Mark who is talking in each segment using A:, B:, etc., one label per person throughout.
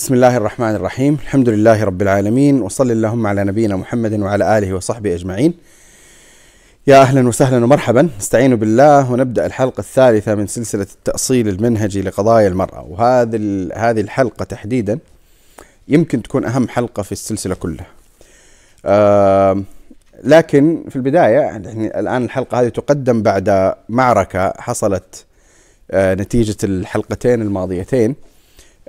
A: بسم الله الرحمن الرحيم الحمد لله رب العالمين وصل اللهم على نبينا محمد وعلى آله وصحبه أجمعين يا أهلا وسهلا ومرحبا نستعين بالله ونبدأ الحلقة الثالثة من سلسلة التأصيل المنهجي لقضايا المرأة وهذه هذه الحلقة تحديدا يمكن تكون أهم حلقة في السلسلة كلها آه لكن في البداية الآن الحلقة هذه تقدم بعد معركة حصلت آه نتيجة الحلقتين الماضيتين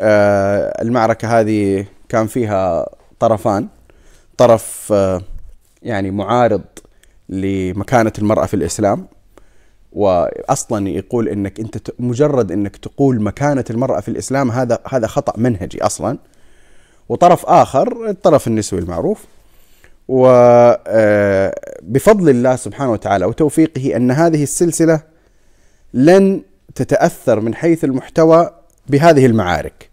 A: آه، المعركة هذه كان فيها طرفان طرف آه، يعني معارض لمكانة المرأة في الإسلام واصلا يقول انك انت مجرد انك تقول مكانه المراه في الاسلام هذا هذا خطا منهجي اصلا وطرف اخر الطرف النسوي المعروف وبفضل آه، الله سبحانه وتعالى وتوفيقه ان هذه السلسله لن تتاثر من حيث المحتوى بهذه المعارك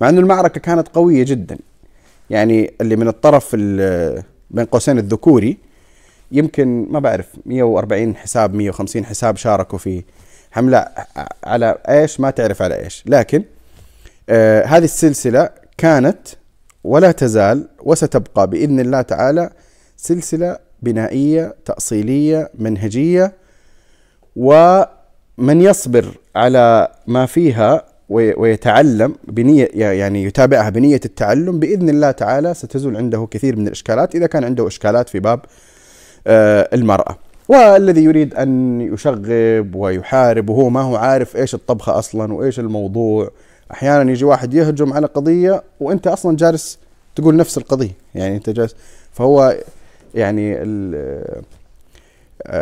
A: مع أن المعركة كانت قوية جدا يعني اللي من الطرف بين قوسين الذكوري يمكن ما بعرف 140 حساب 150 حساب شاركوا في حملة على ايش ما تعرف على ايش لكن آه هذه السلسلة كانت ولا تزال وستبقى بإذن الله تعالى سلسلة بنائية تأصيلية منهجية ومن يصبر على ما فيها ويتعلم بنية يعني يتابعها بنية التعلم بإذن الله تعالى ستزول عنده كثير من الإشكالات إذا كان عنده إشكالات في باب آه، المرأة والذي يريد أن يشغب ويحارب وهو ما هو عارف إيش الطبخة أصلا وإيش الموضوع أحيانا يجي واحد يهجم على قضية وأنت أصلا جالس تقول نفس القضية يعني أنت جالس فهو يعني آه،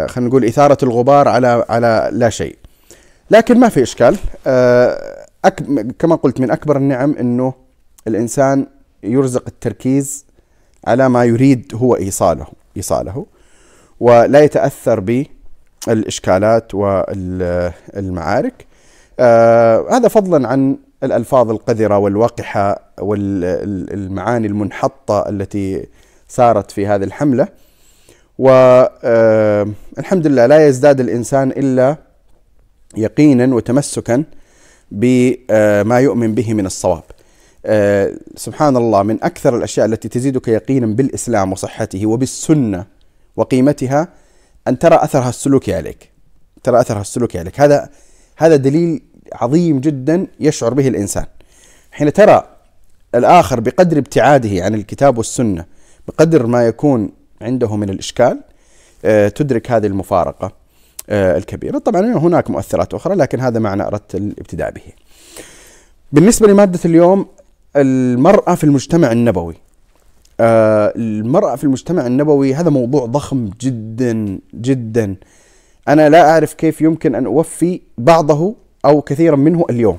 A: خلينا نقول إثارة الغبار على على لا شيء لكن ما في إشكال آه، أك... كما قلت من أكبر النعم أنه الإنسان يرزق التركيز على ما يريد هو إيصاله إيصاله ولا يتأثر بالإشكالات والمعارك آه هذا فضلا عن الألفاظ القذرة والوقحة والمعاني المنحطة التي سارت في هذه الحملة والحمد آه، لله لا يزداد الإنسان إلا يقينا وتمسكا بما يؤمن به من الصواب آه، سبحان الله من أكثر الأشياء التي تزيدك يقينا بالإسلام وصحته وبالسنة وقيمتها أن ترى أثرها السلوكي عليك ترى أثرها السلوكي عليك هذا هذا دليل عظيم جدا يشعر به الإنسان حين ترى الآخر بقدر ابتعاده عن الكتاب والسنة بقدر ما يكون عنده من الإشكال آه، تدرك هذه المفارقة آه، الكبيرة طبعا هناك مؤثرات أخرى لكن هذا ما أنا أردت الابتداء به بالنسبة لمادة اليوم المرأة في المجتمع النبوي آه، المرأة في المجتمع النبوي هذا موضوع ضخم جدا جدا أنا لا أعرف كيف يمكن أن أوفي بعضه أو كثيرا منه اليوم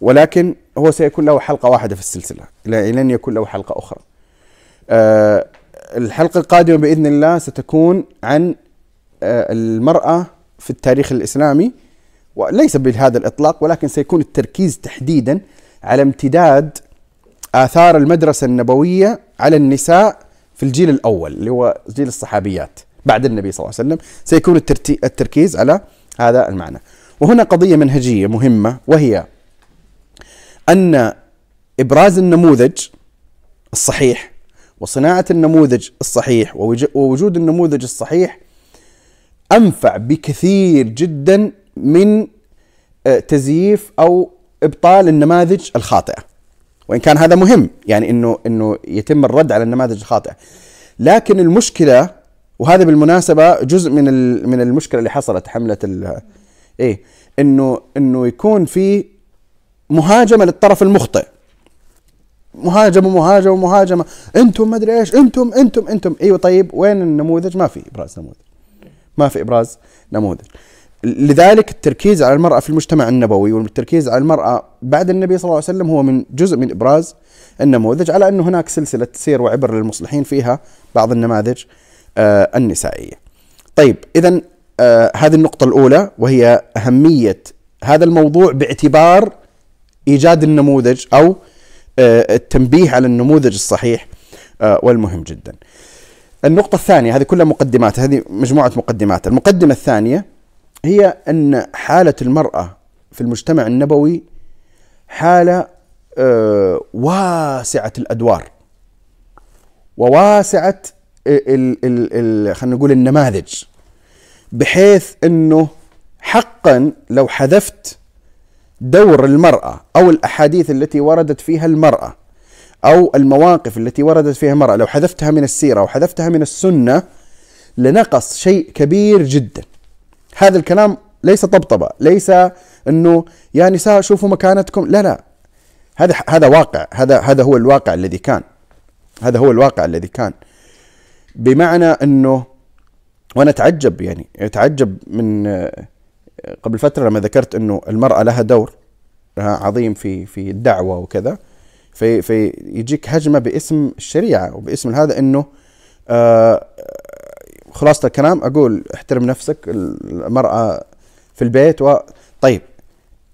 A: ولكن هو سيكون له حلقة واحدة في السلسلة لن يكون له حلقة أخرى آه، الحلقة القادمة بإذن الله ستكون عن آه، المرأة في التاريخ الإسلامي وليس بهذا الإطلاق ولكن سيكون التركيز تحديدا على امتداد آثار المدرسة النبوية على النساء في الجيل الأول اللي هو جيل الصحابيات بعد النبي صلى الله عليه وسلم سيكون التركيز على هذا المعنى وهنا قضية منهجية مهمة وهي أن إبراز النموذج الصحيح وصناعة النموذج الصحيح ووجود النموذج الصحيح انفع بكثير جدا من آه، تزييف او ابطال النماذج الخاطئه وان كان هذا مهم يعني انه انه يتم الرد على النماذج الخاطئه لكن المشكله وهذا بالمناسبه جزء من من المشكله اللي حصلت حمله ال ايه انه انه يكون في مهاجمه للطرف المخطئ مهاجمه مهاجمه مهاجمه انتم ما ادري ايش انتم انتم انتم ايوه طيب وين النموذج ما في ابراز نموذج ما في ابراز نموذج لذلك التركيز على المرأة في المجتمع النبوي والتركيز على المرأة بعد النبي صلى الله عليه وسلم هو من جزء من إبراز النموذج على انه هناك سلسلة سير وعبر للمصلحين فيها بعض النماذج آه النسائية طيب إذا آه هذه النقطة الأولى وهي أهمية هذا الموضوع باعتبار إيجاد النموذج أو آه، التنبيه على النموذج الصحيح آه، والمهم جدا النقطة الثانية هذه كلها مقدمات هذه مجموعة مقدمات المقدمة الثانية هي أن حالة المرأة في المجتمع النبوي حالة آه، واسعة الأدوار وواسعة خلينا نقول النماذج بحيث أنه حقا لو حذفت دور المرأة أو الأحاديث التي وردت فيها المرأة أو المواقف التي وردت فيها المرأة لو حذفتها من السيرة أو حذفتها من السنة لنقص شيء كبير جدا هذا الكلام ليس طبطبة ليس أنه يا نساء شوفوا مكانتكم لا لا هذا هذا واقع هذا هذا هو الواقع الذي كان هذا هو الواقع الذي كان بمعنى انه وانا اتعجب يعني اتعجب من قبل فتره لما ذكرت انه المراه لها دور عظيم في في الدعوه وكذا في فيجيك هجمه باسم الشريعه وباسم هذا انه آه خلاصه الكلام اقول احترم نفسك المراه في البيت و طيب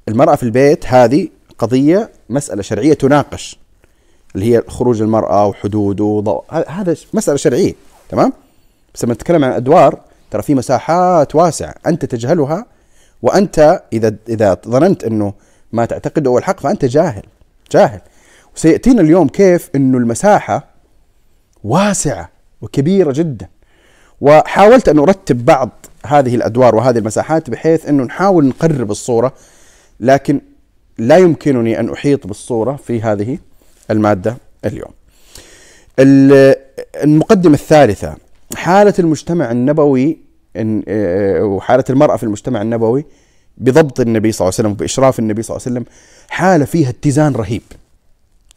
A: المراه في البيت هذه قضيه مساله شرعيه تناقش اللي هي خروج المراه وحدود وضوء هذا مساله شرعيه تمام بس لما نتكلم عن ادوار ترى في مساحات واسعه انت تجهلها وانت اذا اذا ظننت انه ما تعتقده هو الحق فانت جاهل جاهل وسيأتينا اليوم كيف أنه المساحة واسعة وكبيرة جدا وحاولت أن أرتب بعض هذه الأدوار وهذه المساحات بحيث أنه نحاول نقرب الصورة لكن لا يمكنني أن أحيط بالصورة في هذه المادة اليوم المقدمة الثالثة حالة المجتمع النبوي آه، وحالة المرأة في المجتمع النبوي بضبط النبي صلى الله عليه وسلم وبإشراف النبي صلى الله عليه وسلم حالة فيها اتزان رهيب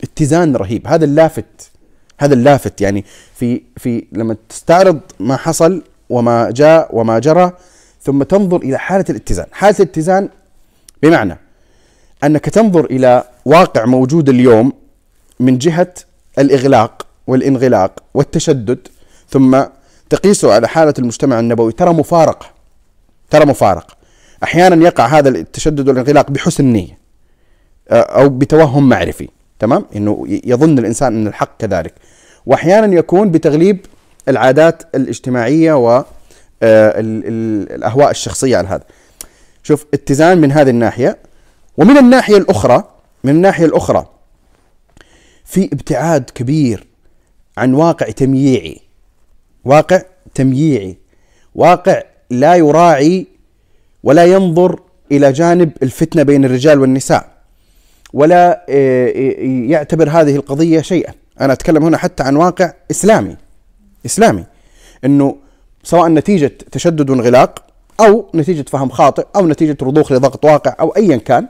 A: اتزان رهيب هذا اللافت هذا اللافت يعني في في لما تستعرض ما حصل وما جاء وما جرى ثم تنظر الى حاله الاتزان، حاله الاتزان بمعنى انك تنظر الى واقع موجود اليوم من جهه الاغلاق والانغلاق والتشدد ثم تقيسه على حاله المجتمع النبوي ترى مفارقه ترى مفارقه احيانا يقع هذا التشدد والانغلاق بحسن نيه او بتوهم معرفي تمام انه يظن الانسان ان الحق كذلك واحيانا يكون بتغليب العادات الاجتماعيه و آه، الاهواء الشخصيه على هذا شوف اتزان من هذه الناحيه ومن الناحيه الاخرى من الناحيه الاخرى في ابتعاد كبير عن واقع تمييعي واقع تمييعي واقع لا يراعي ولا ينظر الى جانب الفتنه بين الرجال والنساء ولا آه، آه، يعتبر هذه القضية شيئا أنا أتكلم هنا حتى عن واقع إسلامي إسلامي أنه سواء نتيجة تشدد وانغلاق أو نتيجة فهم خاطئ أو نتيجة رضوخ لضغط واقع أو أيا كان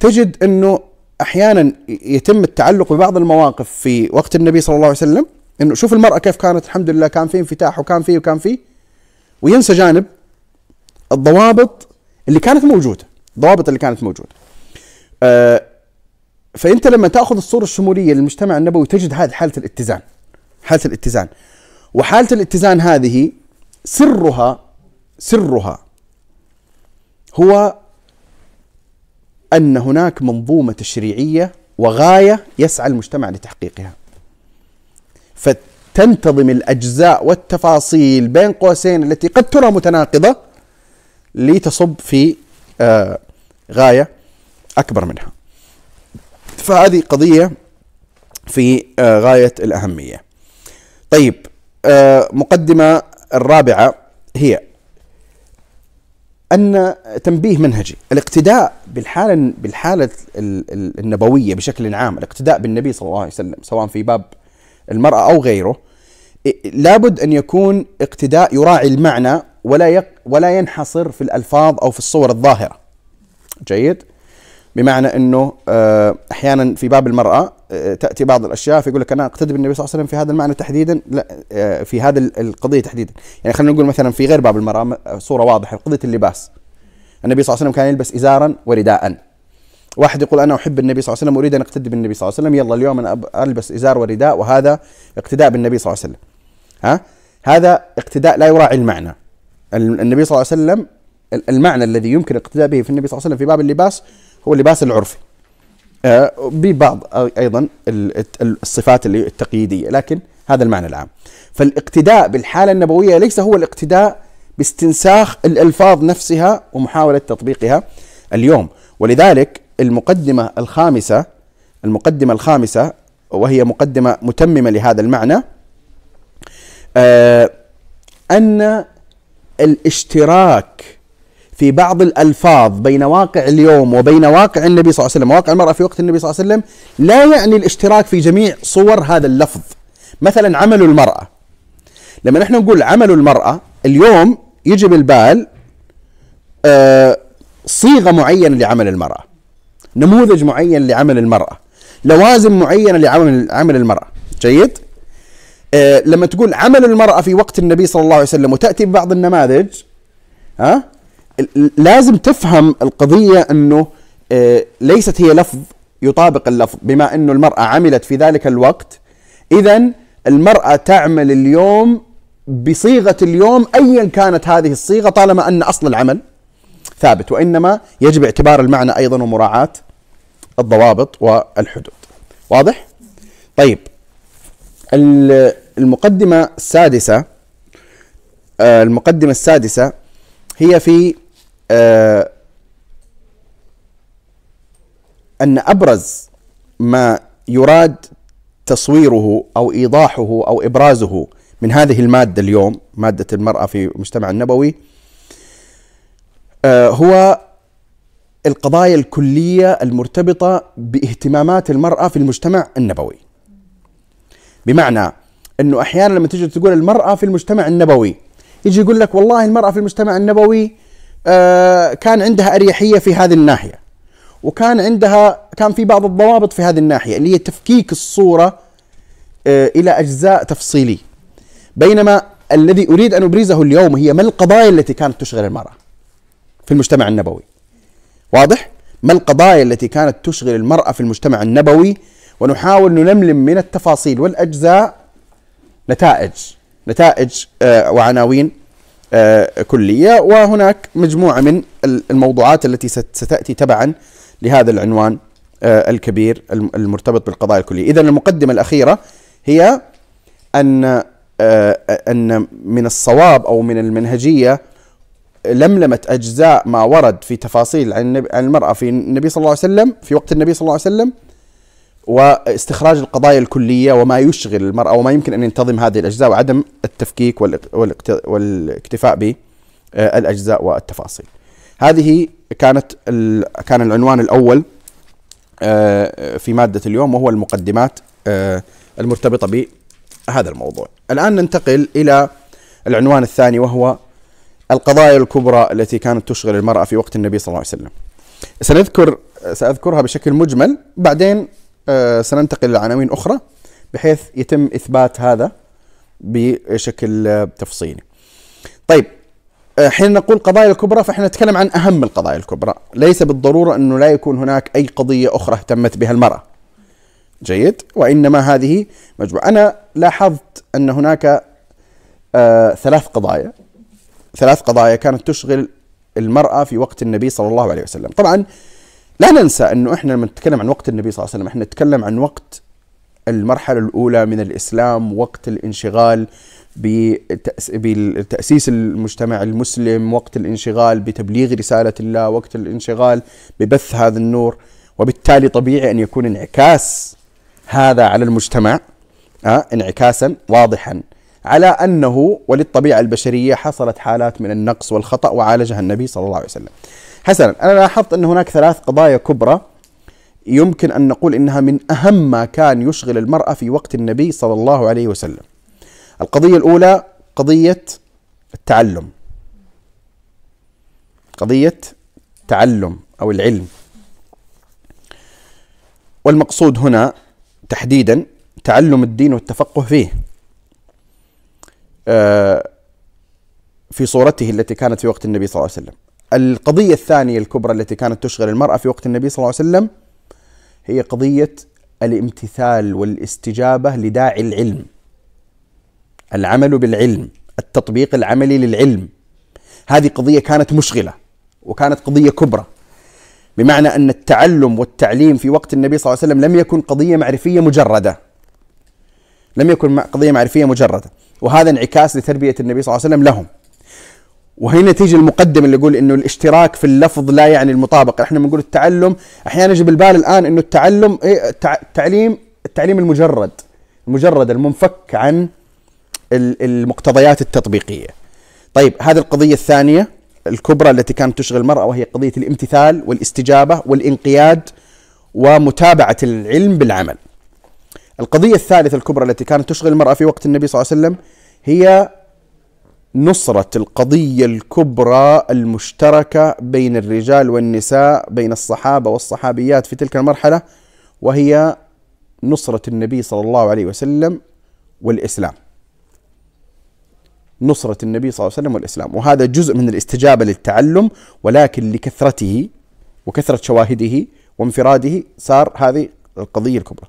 A: تجد أنه أحيانا يتم التعلق ببعض المواقف في وقت النبي صلى الله عليه وسلم أنه شوف المرأة كيف كانت الحمد لله كان في انفتاح وكان فيه وكان فيه وينسى جانب الضوابط اللي كانت موجودة الضوابط اللي كانت موجودة آه، فانت لما تاخذ الصوره الشموليه للمجتمع النبوي تجد هذه حاله الاتزان حاله الاتزان وحاله الاتزان هذه سرها سرها هو ان هناك منظومه تشريعيه وغايه يسعى المجتمع لتحقيقها فتنتظم الاجزاء والتفاصيل بين قوسين التي قد ترى متناقضه لتصب في آه، غايه اكبر منها. فهذه قضيه في آه، غايه الاهميه. طيب آه، مقدمه الرابعه هي ان تنبيه منهجي الاقتداء بالحاله بالحاله النبويه بشكل عام الاقتداء بالنبي صلى الله عليه وسلم سواء في باب المراه او غيره لابد ان يكون اقتداء يراعي المعنى ولا يق ولا ينحصر في الالفاظ او في الصور الظاهره جيد بمعنى انه آه، احيانا في باب المراه آه، تاتي بعض الاشياء فيقول لك انا اقتدي بالنبي صلى الله عليه وسلم في هذا المعنى تحديدا لا آه، في هذا القضيه تحديدا يعني خلينا نقول مثلا في غير باب المراه صوره واضحه قضيه اللباس النبي صلى الله عليه وسلم كان يلبس ازارا ورداء واحد يقول انا احب النبي صلى الله عليه وسلم واريد ان اقتدي بالنبي صلى الله عليه وسلم يلا اليوم انا البس ازار ورداء وهذا اقتداء بالنبي صلى الله عليه وسلم ها هذا اقتداء لا يراعي المعنى النبي صلى الله عليه وسلم المعنى الذي يمكن الاقتداء به في النبي صلى الله عليه وسلم في باب اللباس هو اللباس العرفي آه، ببعض ايضا الصفات التقييديه لكن هذا المعنى العام فالاقتداء بالحاله النبويه ليس هو الاقتداء باستنساخ الالفاظ نفسها ومحاوله تطبيقها اليوم ولذلك المقدمه الخامسه المقدمه الخامسه وهي مقدمه متممه لهذا المعنى آه، ان الاشتراك في بعض الألفاظ بين واقع اليوم وبين واقع النبي صلى الله عليه وسلم واقع المرأة في وقت النبي صلى الله عليه وسلم لا يعني الاشتراك في جميع صور هذا اللفظ مثلا عمل المرأة لما نحن نقول عمل المرأة اليوم يجي بالبال آه، صيغة معينة لعمل المرأة نموذج معين لعمل المرأة لوازم معينة لعمل عمل المرأة جيد؟ آه، لما تقول عمل المرأة في وقت النبي صلى الله عليه وسلم وتأتي ببعض النماذج ها لازم تفهم القضية أنه آه، ليست هي لفظ يطابق اللفظ بما أنه المرأة عملت في ذلك الوقت إذا المرأة تعمل اليوم بصيغة اليوم أيا كانت هذه الصيغة طالما أن أصل العمل ثابت وإنما يجب اعتبار المعنى أيضا ومراعاة الضوابط والحدود واضح؟ طيب المقدمة السادسة آه، المقدمة السادسة هي في آه، أن أبرز ما يراد تصويره أو إيضاحه أو إبرازه من هذه المادة اليوم مادة المرأة في المجتمع النبوي آه، هو القضايا الكلية المرتبطة باهتمامات المرأة في المجتمع النبوي بمعنى أنه أحيانا لما تجي تقول المرأة في المجتمع النبوي يجي يقول لك والله المرأة في المجتمع النبوي آه، كان عندها أريحية في هذه الناحية وكان عندها كان في بعض الضوابط في هذه الناحية اللي هي تفكيك الصورة آه، إلى أجزاء تفصيلي بينما الذي أريد أن أبرزه اليوم هي ما القضايا التي كانت تشغل المرأة في المجتمع النبوي واضح؟ ما القضايا التي كانت تشغل المرأة في المجتمع النبوي ونحاول نلملم من التفاصيل والأجزاء نتائج نتائج آه، وعناوين آه، كلية وهناك مجموعة من الموضوعات التي ستأتي تبعا لهذا العنوان آه، الكبير المرتبط بالقضايا الكلية إذا المقدمة الأخيرة هي أن أن من الصواب أو من المنهجية لملمة أجزاء ما ورد في تفاصيل عن المرأة في النبي صلى الله عليه وسلم في وقت النبي صلى الله عليه وسلم واستخراج القضايا الكلية وما يشغل المرأة وما يمكن أن ينتظم هذه الأجزاء وعدم التفكيك والاكتفاء بالأجزاء والتفاصيل هذه كانت كان العنوان الأول آه، في مادة اليوم وهو المقدمات آه، المرتبطة بهذا الموضوع الآن ننتقل إلى العنوان الثاني وهو القضايا الكبرى التي كانت تشغل المرأة في وقت النبي صلى الله عليه وسلم سنذكر سأذكرها بشكل مجمل بعدين آه، سننتقل إلى عناوين أخرى بحيث يتم إثبات هذا بشكل تفصيلي طيب آه، حين نقول قضايا الكبرى فاحنا نتكلم عن اهم القضايا الكبرى، ليس بالضروره انه لا يكون هناك اي قضيه اخرى اهتمت بها المراه. جيد؟ وانما هذه مجموعه، انا لاحظت ان هناك آه، ثلاث قضايا ثلاث قضايا كانت تشغل المراه في وقت النبي صلى الله عليه وسلم، طبعا لا ننسى انه احنا لما نتكلم عن وقت النبي صلى الله عليه وسلم احنا نتكلم عن وقت المرحلة الأولى من الإسلام وقت الانشغال بتأسيس المجتمع المسلم وقت الانشغال بتبليغ رسالة الله وقت الانشغال ببث هذا النور وبالتالي طبيعي أن يكون انعكاس هذا على المجتمع آه انعكاسا واضحا على أنه وللطبيعة البشرية حصلت حالات من النقص والخطأ وعالجها النبي صلى الله عليه وسلم حسنا أنا لاحظت أن هناك ثلاث قضايا كبرى يمكن أن نقول إنها من أهم ما كان يشغل المرأة في وقت النبي صلى الله عليه وسلم القضية الأولى قضية التعلم قضية تعلم أو العلم والمقصود هنا تحديدا تعلم الدين والتفقه فيه آه، في صورته التي كانت في وقت النبي صلى الله عليه وسلم القضية الثانية الكبرى التي كانت تشغل المرأة في وقت النبي صلى الله عليه وسلم هي قضية الامتثال والاستجابة لداعي العلم العمل بالعلم التطبيق العملي للعلم هذه قضية كانت مشغلة وكانت قضية كبرى بمعنى أن التعلم والتعليم في وقت النبي صلى الله عليه وسلم لم يكن قضية معرفية مجردة لم يكن قضية معرفية مجردة وهذا انعكاس لتربية النبي صلى الله عليه وسلم لهم وهنا تيجي المقدمه اللي يقول انه الاشتراك في اللفظ لا يعني المطابقه، احنا بنقول التعلم احيانا يجي بالبال الان انه التعلم ايه التعليم التعليم المجرد المجرد المنفك عن المقتضيات التطبيقيه. طيب هذه القضيه الثانيه الكبرى التي كانت تشغل المراه وهي قضيه الامتثال والاستجابه والانقياد ومتابعه العلم بالعمل. القضيه الثالثه الكبرى التي كانت تشغل المراه في وقت النبي صلى الله عليه وسلم هي نصرة القضية الكبرى المشتركة بين الرجال والنساء بين الصحابة والصحابيات في تلك المرحلة وهي نصرة النبي صلى الله عليه وسلم والإسلام. نصرة النبي صلى الله عليه وسلم والإسلام، وهذا جزء من الاستجابة للتعلم ولكن لكثرته وكثرة شواهده وانفراده صار هذه القضية الكبرى.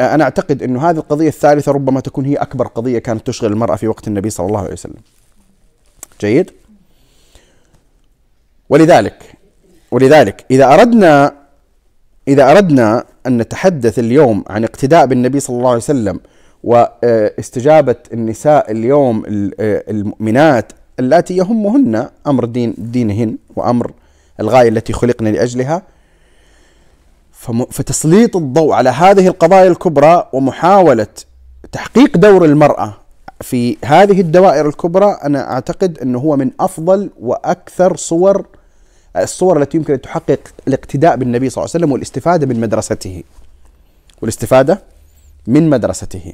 A: أنا أعتقد أن هذه القضية الثالثة ربما تكون هي أكبر قضية كانت تشغل المرأة في وقت النبي صلى الله عليه وسلم جيد ولذلك ولذلك إذا أردنا إذا أردنا أن نتحدث اليوم عن اقتداء بالنبي صلى الله عليه وسلم واستجابة النساء اليوم المؤمنات اللاتي يهمهن أمر دين دينهن وأمر الغاية التي خلقنا لأجلها فتسليط الضوء على هذه القضايا الكبرى ومحاولة تحقيق دور المرأة في هذه الدوائر الكبرى أنا أعتقد أنه هو من أفضل وأكثر صور الصور التي يمكن أن تحقق الاقتداء بالنبي صلى الله عليه وسلم والاستفادة من مدرسته والاستفادة من مدرسته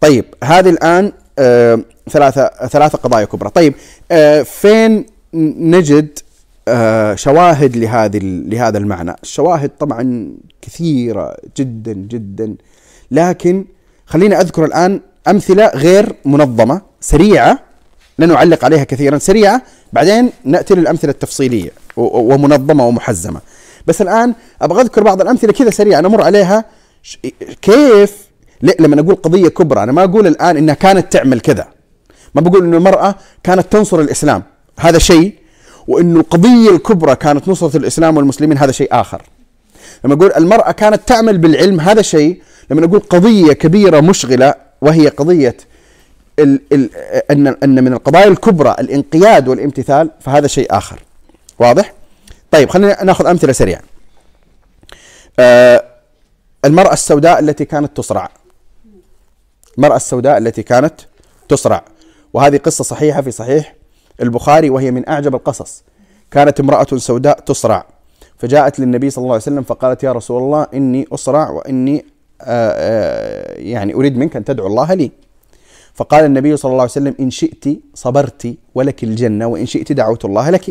A: طيب هذه الآن آه ثلاثة ثلاثة قضايا كبرى طيب آه فين نجد آه، شواهد لهذه لهذا المعنى، الشواهد طبعا كثيره جدا جدا لكن خليني اذكر الان امثله غير منظمه سريعه لنعلق عليها كثيرا سريعه بعدين ناتي للامثله التفصيليه ومنظمه ومحزمه. بس الان ابغى اذكر بعض الامثله كذا سريعة نمر عليها كيف لما نقول قضيه كبرى انا ما اقول الان انها كانت تعمل كذا. ما بقول انه المراه كانت تنصر الاسلام، هذا شيء وأن القضية الكبرى كانت نصرة الإسلام والمسلمين هذا شيء آخر لما أقول المرأة كانت تعمل بالعلم هذا شيء لما أقول قضية كبيرة مشغلة وهي قضية الـ الـ أن أن من القضايا الكبرى الانقياد والامتثال فهذا شيء آخر واضح؟ طيب خلينا ناخذ أمثلة سريعة آه المرأة السوداء التي كانت تصرع المرأة السوداء التي كانت تصرع وهذه قصة صحيحة في صحيح البخاري وهي من أعجب القصص كانت امرأة سوداء تصرع فجاءت للنبي صلى الله عليه وسلم فقالت يا رسول الله إني أصرع وإني آآ آه، آآ آه، يعني أريد منك أن تدعو الله لي فقال النبي صلى الله عليه وسلم إن شئت صبرت ولك الجنة وإن شئت دعوت الله لك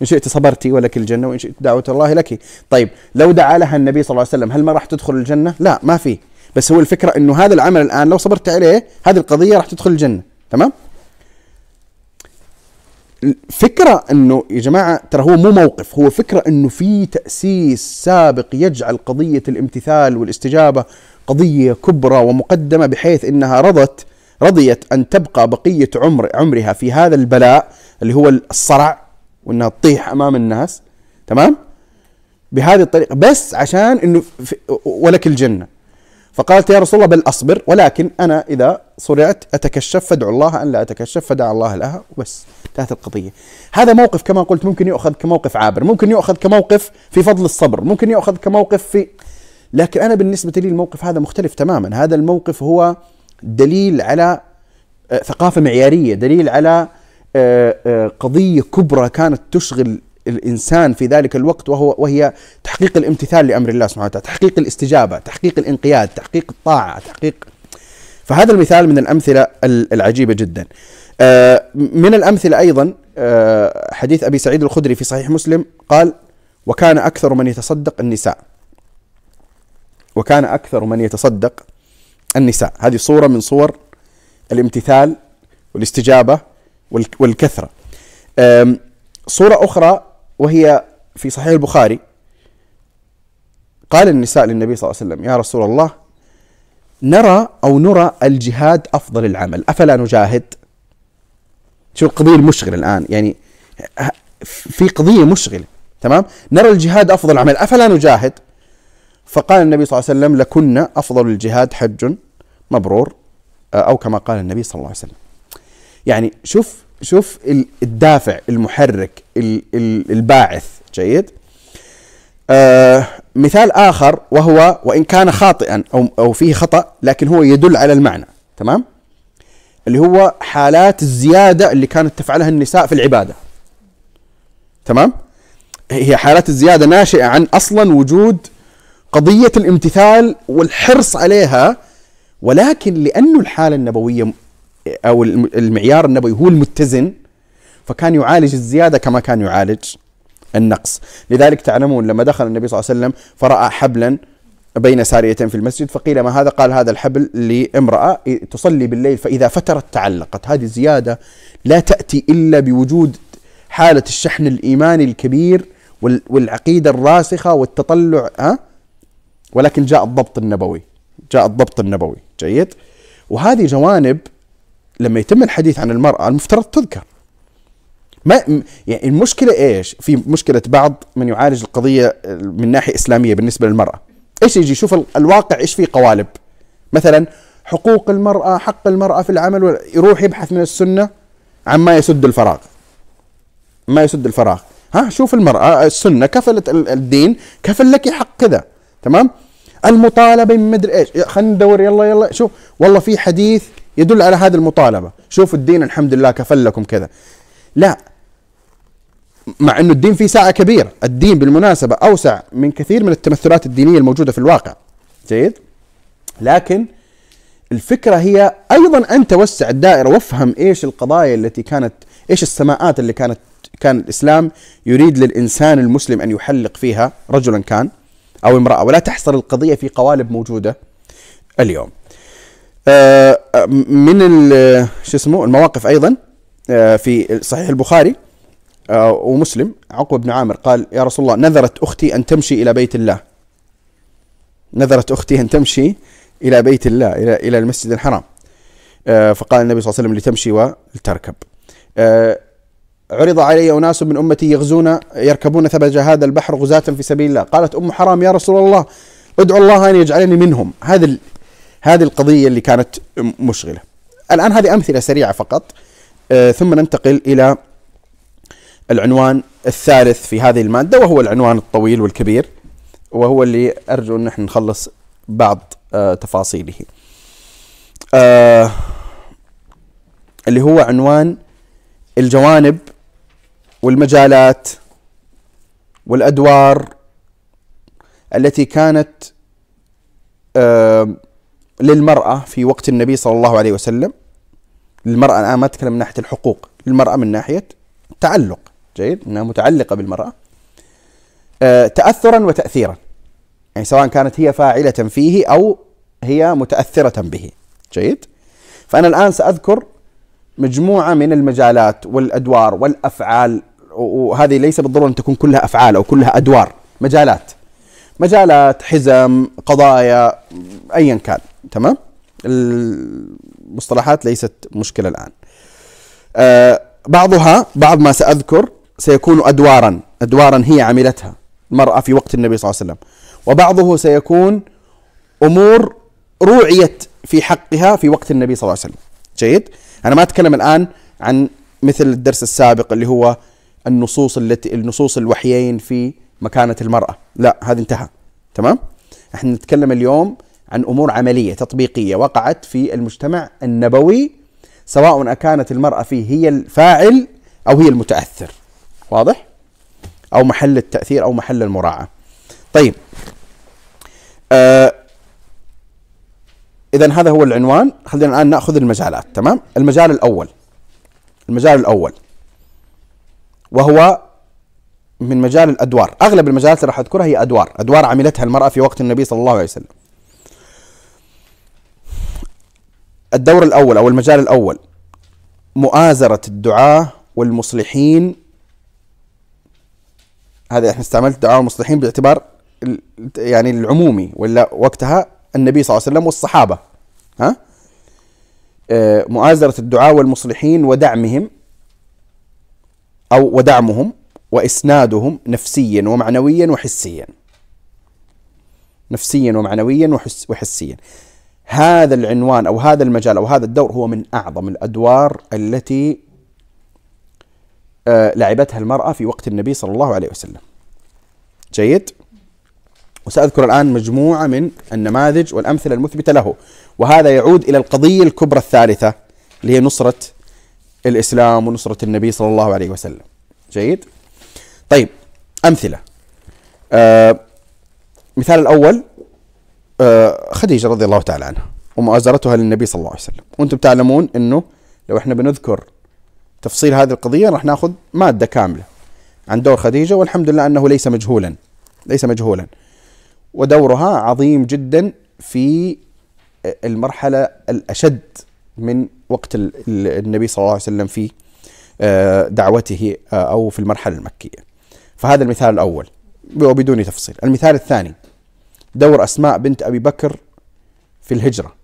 A: إن شئت صبرت ولك الجنة وإن شئت دعوت الله لك طيب لو دعا لها النبي صلى الله عليه وسلم هل ما راح تدخل الجنة لا ما في بس هو الفكرة أنه هذا العمل الآن لو صبرت عليه هذه القضية راح تدخل الجنة تمام فكرة انه يا جماعة ترى هو مو موقف هو فكرة انه في تأسيس سابق يجعل قضية الامتثال والاستجابة قضية كبرى ومقدمة بحيث انها رضت رضيت ان تبقى بقية عمر عمرها في هذا البلاء اللي هو الصرع وانها تطيح امام الناس تمام؟ بهذه الطريقة بس عشان انه ولك الجنة فقالت يا رسول الله بل أصبر ولكن أنا إذا صرعت أتكشف فادعو الله أن لا أتكشف فدعا الله لها وبس انتهت القضية هذا موقف كما قلت ممكن يؤخذ كموقف عابر ممكن يؤخذ كموقف في فضل الصبر ممكن يؤخذ كموقف في لكن أنا بالنسبة لي الموقف هذا مختلف تماما هذا الموقف هو دليل على آه، ثقافة معيارية دليل على آه، آه، قضية كبرى كانت تشغل الانسان في ذلك الوقت وهو وهي تحقيق الامتثال لامر الله سبحانه وتعالى، تحقيق الاستجابه، تحقيق الانقياد، تحقيق الطاعه، تحقيق فهذا المثال من الامثله العجيبه جدا. آه، من الامثله ايضا آه، حديث ابي سعيد الخدري في صحيح مسلم قال: وكان اكثر من يتصدق النساء. وكان اكثر من يتصدق النساء، هذه صوره من صور الامتثال والاستجابه والكثره. صورة أخرى وهي في صحيح البخاري قال النساء للنبي صلى الله عليه وسلم يا رسول الله نرى أو نرى الجهاد أفضل العمل أفلا نجاهد شو القضية المشغلة الآن يعني في قضية مشغلة تمام نرى الجهاد أفضل العمل أفلا نجاهد فقال النبي صلى الله عليه وسلم لكنا أفضل الجهاد حج مبرور أو كما قال النبي صلى الله عليه وسلم يعني شوف شوف الدافع المحرك الباعث جيد آه مثال آخر وهو وإن كان خاطئا أو, أو فيه خطأ لكن هو يدل على المعنى تمام اللي هو حالات الزيادة اللي كانت تفعلها النساء في العبادة تمام هي حالات الزيادة ناشئة عن أصلا وجود قضية الامتثال والحرص عليها ولكن لأن الحالة النبوية او المعيار النبوي هو المتزن فكان يعالج الزياده كما كان يعالج النقص لذلك تعلمون لما دخل النبي صلى الله عليه وسلم فراى حبلا بين ساريتين في المسجد فقيل ما هذا قال هذا الحبل لامرأة تصلي بالليل فإذا فترت تعلقت هذه الزيادة لا تأتي إلا بوجود حالة الشحن الإيماني الكبير والعقيدة الراسخة والتطلع ها ولكن جاء الضبط النبوي جاء الضبط النبوي جيد وهذه جوانب لما يتم الحديث عن المرأة المفترض تذكر ما يعني المشكلة ايش؟ في مشكلة بعض من يعالج القضية آه، من ناحية اسلامية بالنسبة للمرأة. ايش يجي يشوف الواقع ايش فيه قوالب؟ مثلا حقوق المرأة، حق المرأة في العمل يروح يبحث من السنة عما يسد الفراغ. ما يسد الفراغ. ها شوف المرأة آه، السنة كفلت الدين كفل لك حق كذا تمام؟ المطالبة من مدري ايش، خلينا ندور يلا يلا شوف والله في حديث يدل على هذه المطالبة شوفوا الدين الحمد لله كفل لكم كذا لا مع أنه الدين فيه ساعة كبيرة الدين بالمناسبة أوسع من كثير من التمثلات الدينية الموجودة في الواقع جيد لكن الفكرة هي أيضا أن توسع الدائرة وافهم إيش القضايا التي كانت إيش السماءات اللي كانت كان الإسلام يريد للإنسان المسلم أن يحلق فيها رجلا كان أو امرأة ولا تحصر القضية في قوالب موجودة اليوم آه، من شو اسمه المواقف ايضا آه، في صحيح البخاري آه، ومسلم عقبه بن عامر قال يا رسول الله نذرت اختي ان تمشي الى بيت الله نذرت اختي ان تمشي الى بيت الله الى الى المسجد الحرام آه، فقال النبي صلى الله عليه وسلم لتمشي ولتركب عرض علي اناس من امتي يغزون يركبون ثبج هذا البحر غزاة في سبيل الله قالت ام حرام يا رسول الله ادعو الله ان يجعلني منهم هذا هذه القضية اللي كانت مشغلة الآن هذه أمثلة سريعة فقط آه، ثم ننتقل إلى العنوان الثالث في هذه المادة وهو العنوان الطويل والكبير وهو اللي أرجو أن نحن نخلص بعض آه، تفاصيله آه، اللي هو عنوان الجوانب والمجالات والأدوار التي كانت للمرأة في وقت النبي صلى الله عليه وسلم للمرأة الآن ما أتكلم من ناحية الحقوق للمرأة من ناحية تعلق جيد أنها متعلقة بالمرأة آه، تأثرا وتأثيرا يعني سواء كانت هي فاعلة فيه أو هي متأثرة به جيد فأنا الآن سأذكر مجموعة من المجالات والأدوار والأفعال وهذه ليس بالضرورة أن تكون كلها أفعال أو كلها أدوار مجالات مجالات حزم قضايا أيا كان تمام المصطلحات ليست مشكلة الآن آه بعضها بعض ما سأذكر سيكون أدوارا أدوارا هي عملتها المرأة في وقت النبي صلى الله عليه وسلم وبعضه سيكون أمور روعيت في حقها في وقت النبي صلى الله عليه وسلم جيد أنا ما أتكلم الآن عن مثل الدرس السابق اللي هو النصوص التي النصوص الوحيين في مكانة المرأة لا هذا انتهى تمام احنا نتكلم اليوم عن امور عمليه تطبيقيه وقعت في المجتمع النبوي سواء اكانت المراه فيه هي الفاعل او هي المتاثر واضح او محل التاثير او محل المراعاه طيب آه اذا هذا هو العنوان خلينا الان ناخذ المجالات تمام المجال الاول المجال الاول وهو من مجال الادوار اغلب المجالات اللي راح اذكرها هي ادوار ادوار عملتها المراه في وقت النبي صلى الله عليه وسلم الدور الأول أو المجال الأول مؤازرة الدعاة والمصلحين هذا احنا استعملت دعاء المصلحين باعتبار يعني العمومي ولا وقتها النبي صلى الله عليه وسلم والصحابة ها آه، مؤازرة الدعاء والمصلحين ودعمهم أو ودعمهم وإسنادهم نفسيا ومعنويا وحسيا نفسيا ومعنويا وحس وحسيا هذا العنوان او هذا المجال او هذا الدور هو من اعظم الادوار التي آه، لعبتها المراه في وقت النبي صلى الله عليه وسلم. جيد؟ وساذكر الان مجموعه من النماذج والامثله المثبته له، وهذا يعود الى القضيه الكبرى الثالثه اللي هي نصره الاسلام ونصره النبي صلى الله عليه وسلم. جيد؟ طيب امثله. آه مثال الاول آه، خديجه رضي الله تعالى عنها ومؤازرتها للنبي صلى الله عليه وسلم وانتم تعلمون انه لو احنا بنذكر تفصيل هذه القضيه راح ناخذ ماده كامله عن دور خديجه والحمد لله انه ليس مجهولا ليس مجهولا ودورها عظيم جدا في المرحله الاشد من وقت النبي صلى الله عليه وسلم في آه، دعوته آه، او في المرحله المكيه فهذا المثال الاول وبدون تفصيل المثال الثاني دور أسماء بنت أبي بكر في الهجرة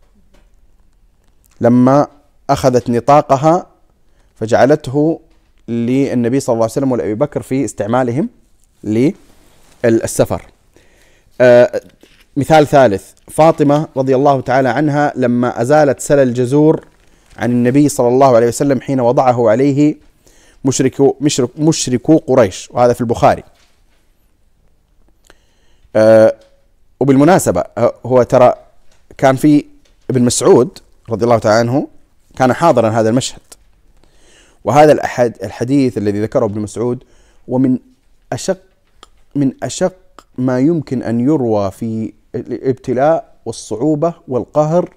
A: لما أخذت نطاقها فجعلته للنبي صلى الله عليه وسلم ولأبي بكر في استعمالهم للسفر آه مثال ثالث فاطمة رضي الله تعالى عنها لما أزالت سل الجزور عن النبي صلى الله عليه وسلم حين وضعه عليه مشركو, مشركو قريش وهذا في البخاري آه، وبالمناسبة هو ترى كان في ابن مسعود رضي الله تعالى عنه كان حاضرا هذا المشهد وهذا الأحد الحديث الذي ذكره ابن مسعود ومن أشق من أشق ما يمكن أن يروى في الابتلاء والصعوبة والقهر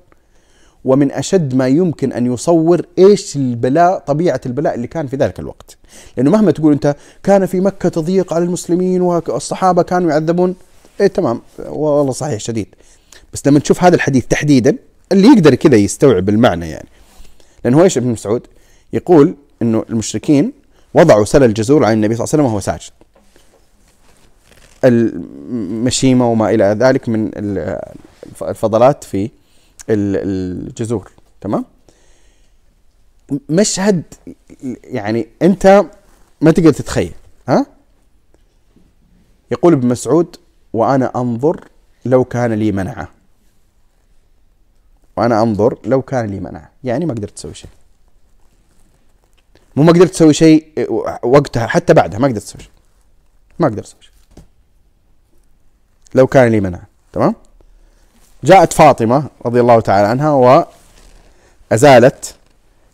A: ومن أشد ما يمكن أن يصور إيش البلاء طبيعة البلاء اللي كان في ذلك الوقت لأنه مهما تقول أنت كان في مكة تضييق على المسلمين والصحابة كانوا يعذبون ايه تمام والله صحيح شديد بس لما تشوف هذا الحديث تحديدا اللي يقدر كذا يستوعب المعنى يعني لانه هو ايش ابن مسعود يقول انه المشركين وضعوا سلى الجزور على النبي صلى الله عليه وسلم وهو ساجد المشيمه وما الى ذلك من الفضلات في الجزور تمام مشهد يعني انت ما تقدر تتخيل ها يقول ابن مسعود وأنا أنظر لو كان لي منعة وأنا أنظر لو كان لي منعة يعني ما قدرت أسوي شيء مو ما قدرت أسوي شيء وقتها حتى بعدها ما قدرت أسوي شيء ما أقدر أسوي شيء لو كان لي منعة تمام جاءت فاطمة رضي الله تعالى عنها وأزالت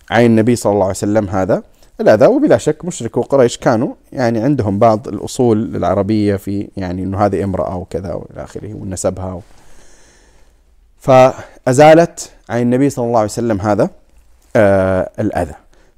A: عين النبي صلى الله عليه وسلم هذا الأذى وبلا شك مشركو قريش كانوا يعني عندهم بعض الأصول العربية في يعني أنه هذه امرأة وكذا وإلى آخره ونسبها و... فأزالت عن النبي صلى الله عليه وسلم هذا آه الأذى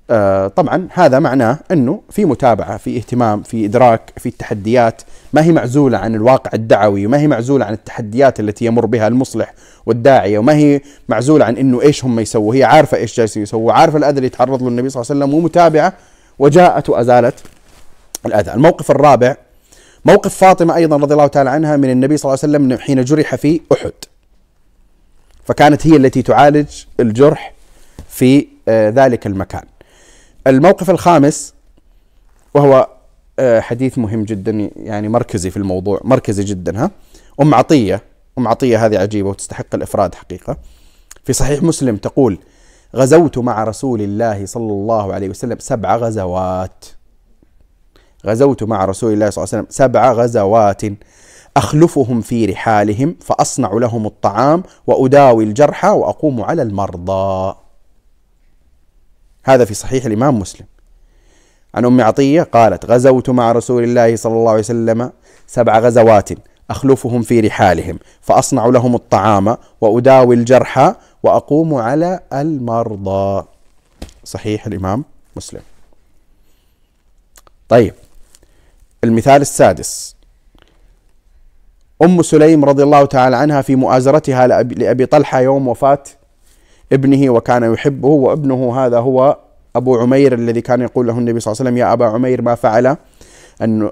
A: آه، طبعا هذا معناه انه في متابعه في اهتمام في ادراك في التحديات ما هي معزوله عن الواقع الدعوي وما هي معزوله عن التحديات التي يمر بها المصلح والداعيه وما هي معزوله عن انه ايش هم يسووا هي عارفه ايش جالسين يسووا عارفه الاذى اللي تعرض له النبي صلى الله عليه وسلم ومتابعه وجاءت وازالت الاذى الموقف الرابع موقف فاطمه ايضا رضي الله تعالى عنها من النبي صلى الله عليه وسلم حين جرح في احد فكانت هي التي تعالج الجرح في آه، ذلك المكان الموقف الخامس وهو آه، حديث مهم جدا يعني مركزي في الموضوع مركزي جدا ها أم عطية أم عطية هذه عجيبة وتستحق الإفراد حقيقة في صحيح مسلم تقول غزوت مع رسول الله صلى الله عليه وسلم سبع غزوات غزوت مع رسول الله صلى الله عليه وسلم سبع غزوات أخلفهم في رحالهم فأصنع لهم الطعام وأداوي الجرحى وأقوم على المرضى هذا في صحيح الإمام مسلم عن أم عطية قالت غزوت مع رسول الله صلى الله عليه وسلم سبع غزوات أخلفهم في رحالهم فأصنع لهم الطعام وأداوي الجرحى وأقوم على المرضى صحيح الإمام مسلم طيب المثال السادس أم سليم رضي الله تعالى عنها في مؤازرتها لأبي طلحة يوم وفاة ابنه وكان يحبه وابنه هذا هو أبو عمير الذي كان يقول له النبي صلى الله عليه وسلم يا أبا عمير ما فعل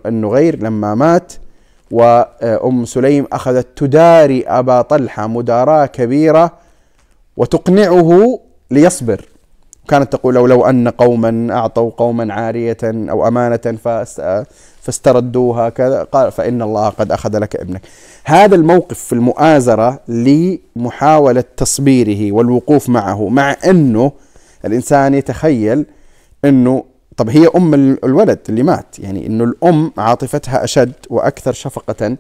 A: النغير لما مات وأم سليم أخذت تداري أبا طلحة مداراة كبيرة وتقنعه ليصبر كانت تقول لو, لو أن قوما أعطوا قوما عارية أو أمانة فاستردوها كذا قال فإن الله قد أخذ لك ابنك هذا الموقف في المؤازرة لمحاولة تصبيره والوقوف معه مع أنه الإنسان يتخيل أنه طب هي أم الولد اللي مات يعني أنه الأم عاطفتها أشد وأكثر شفقة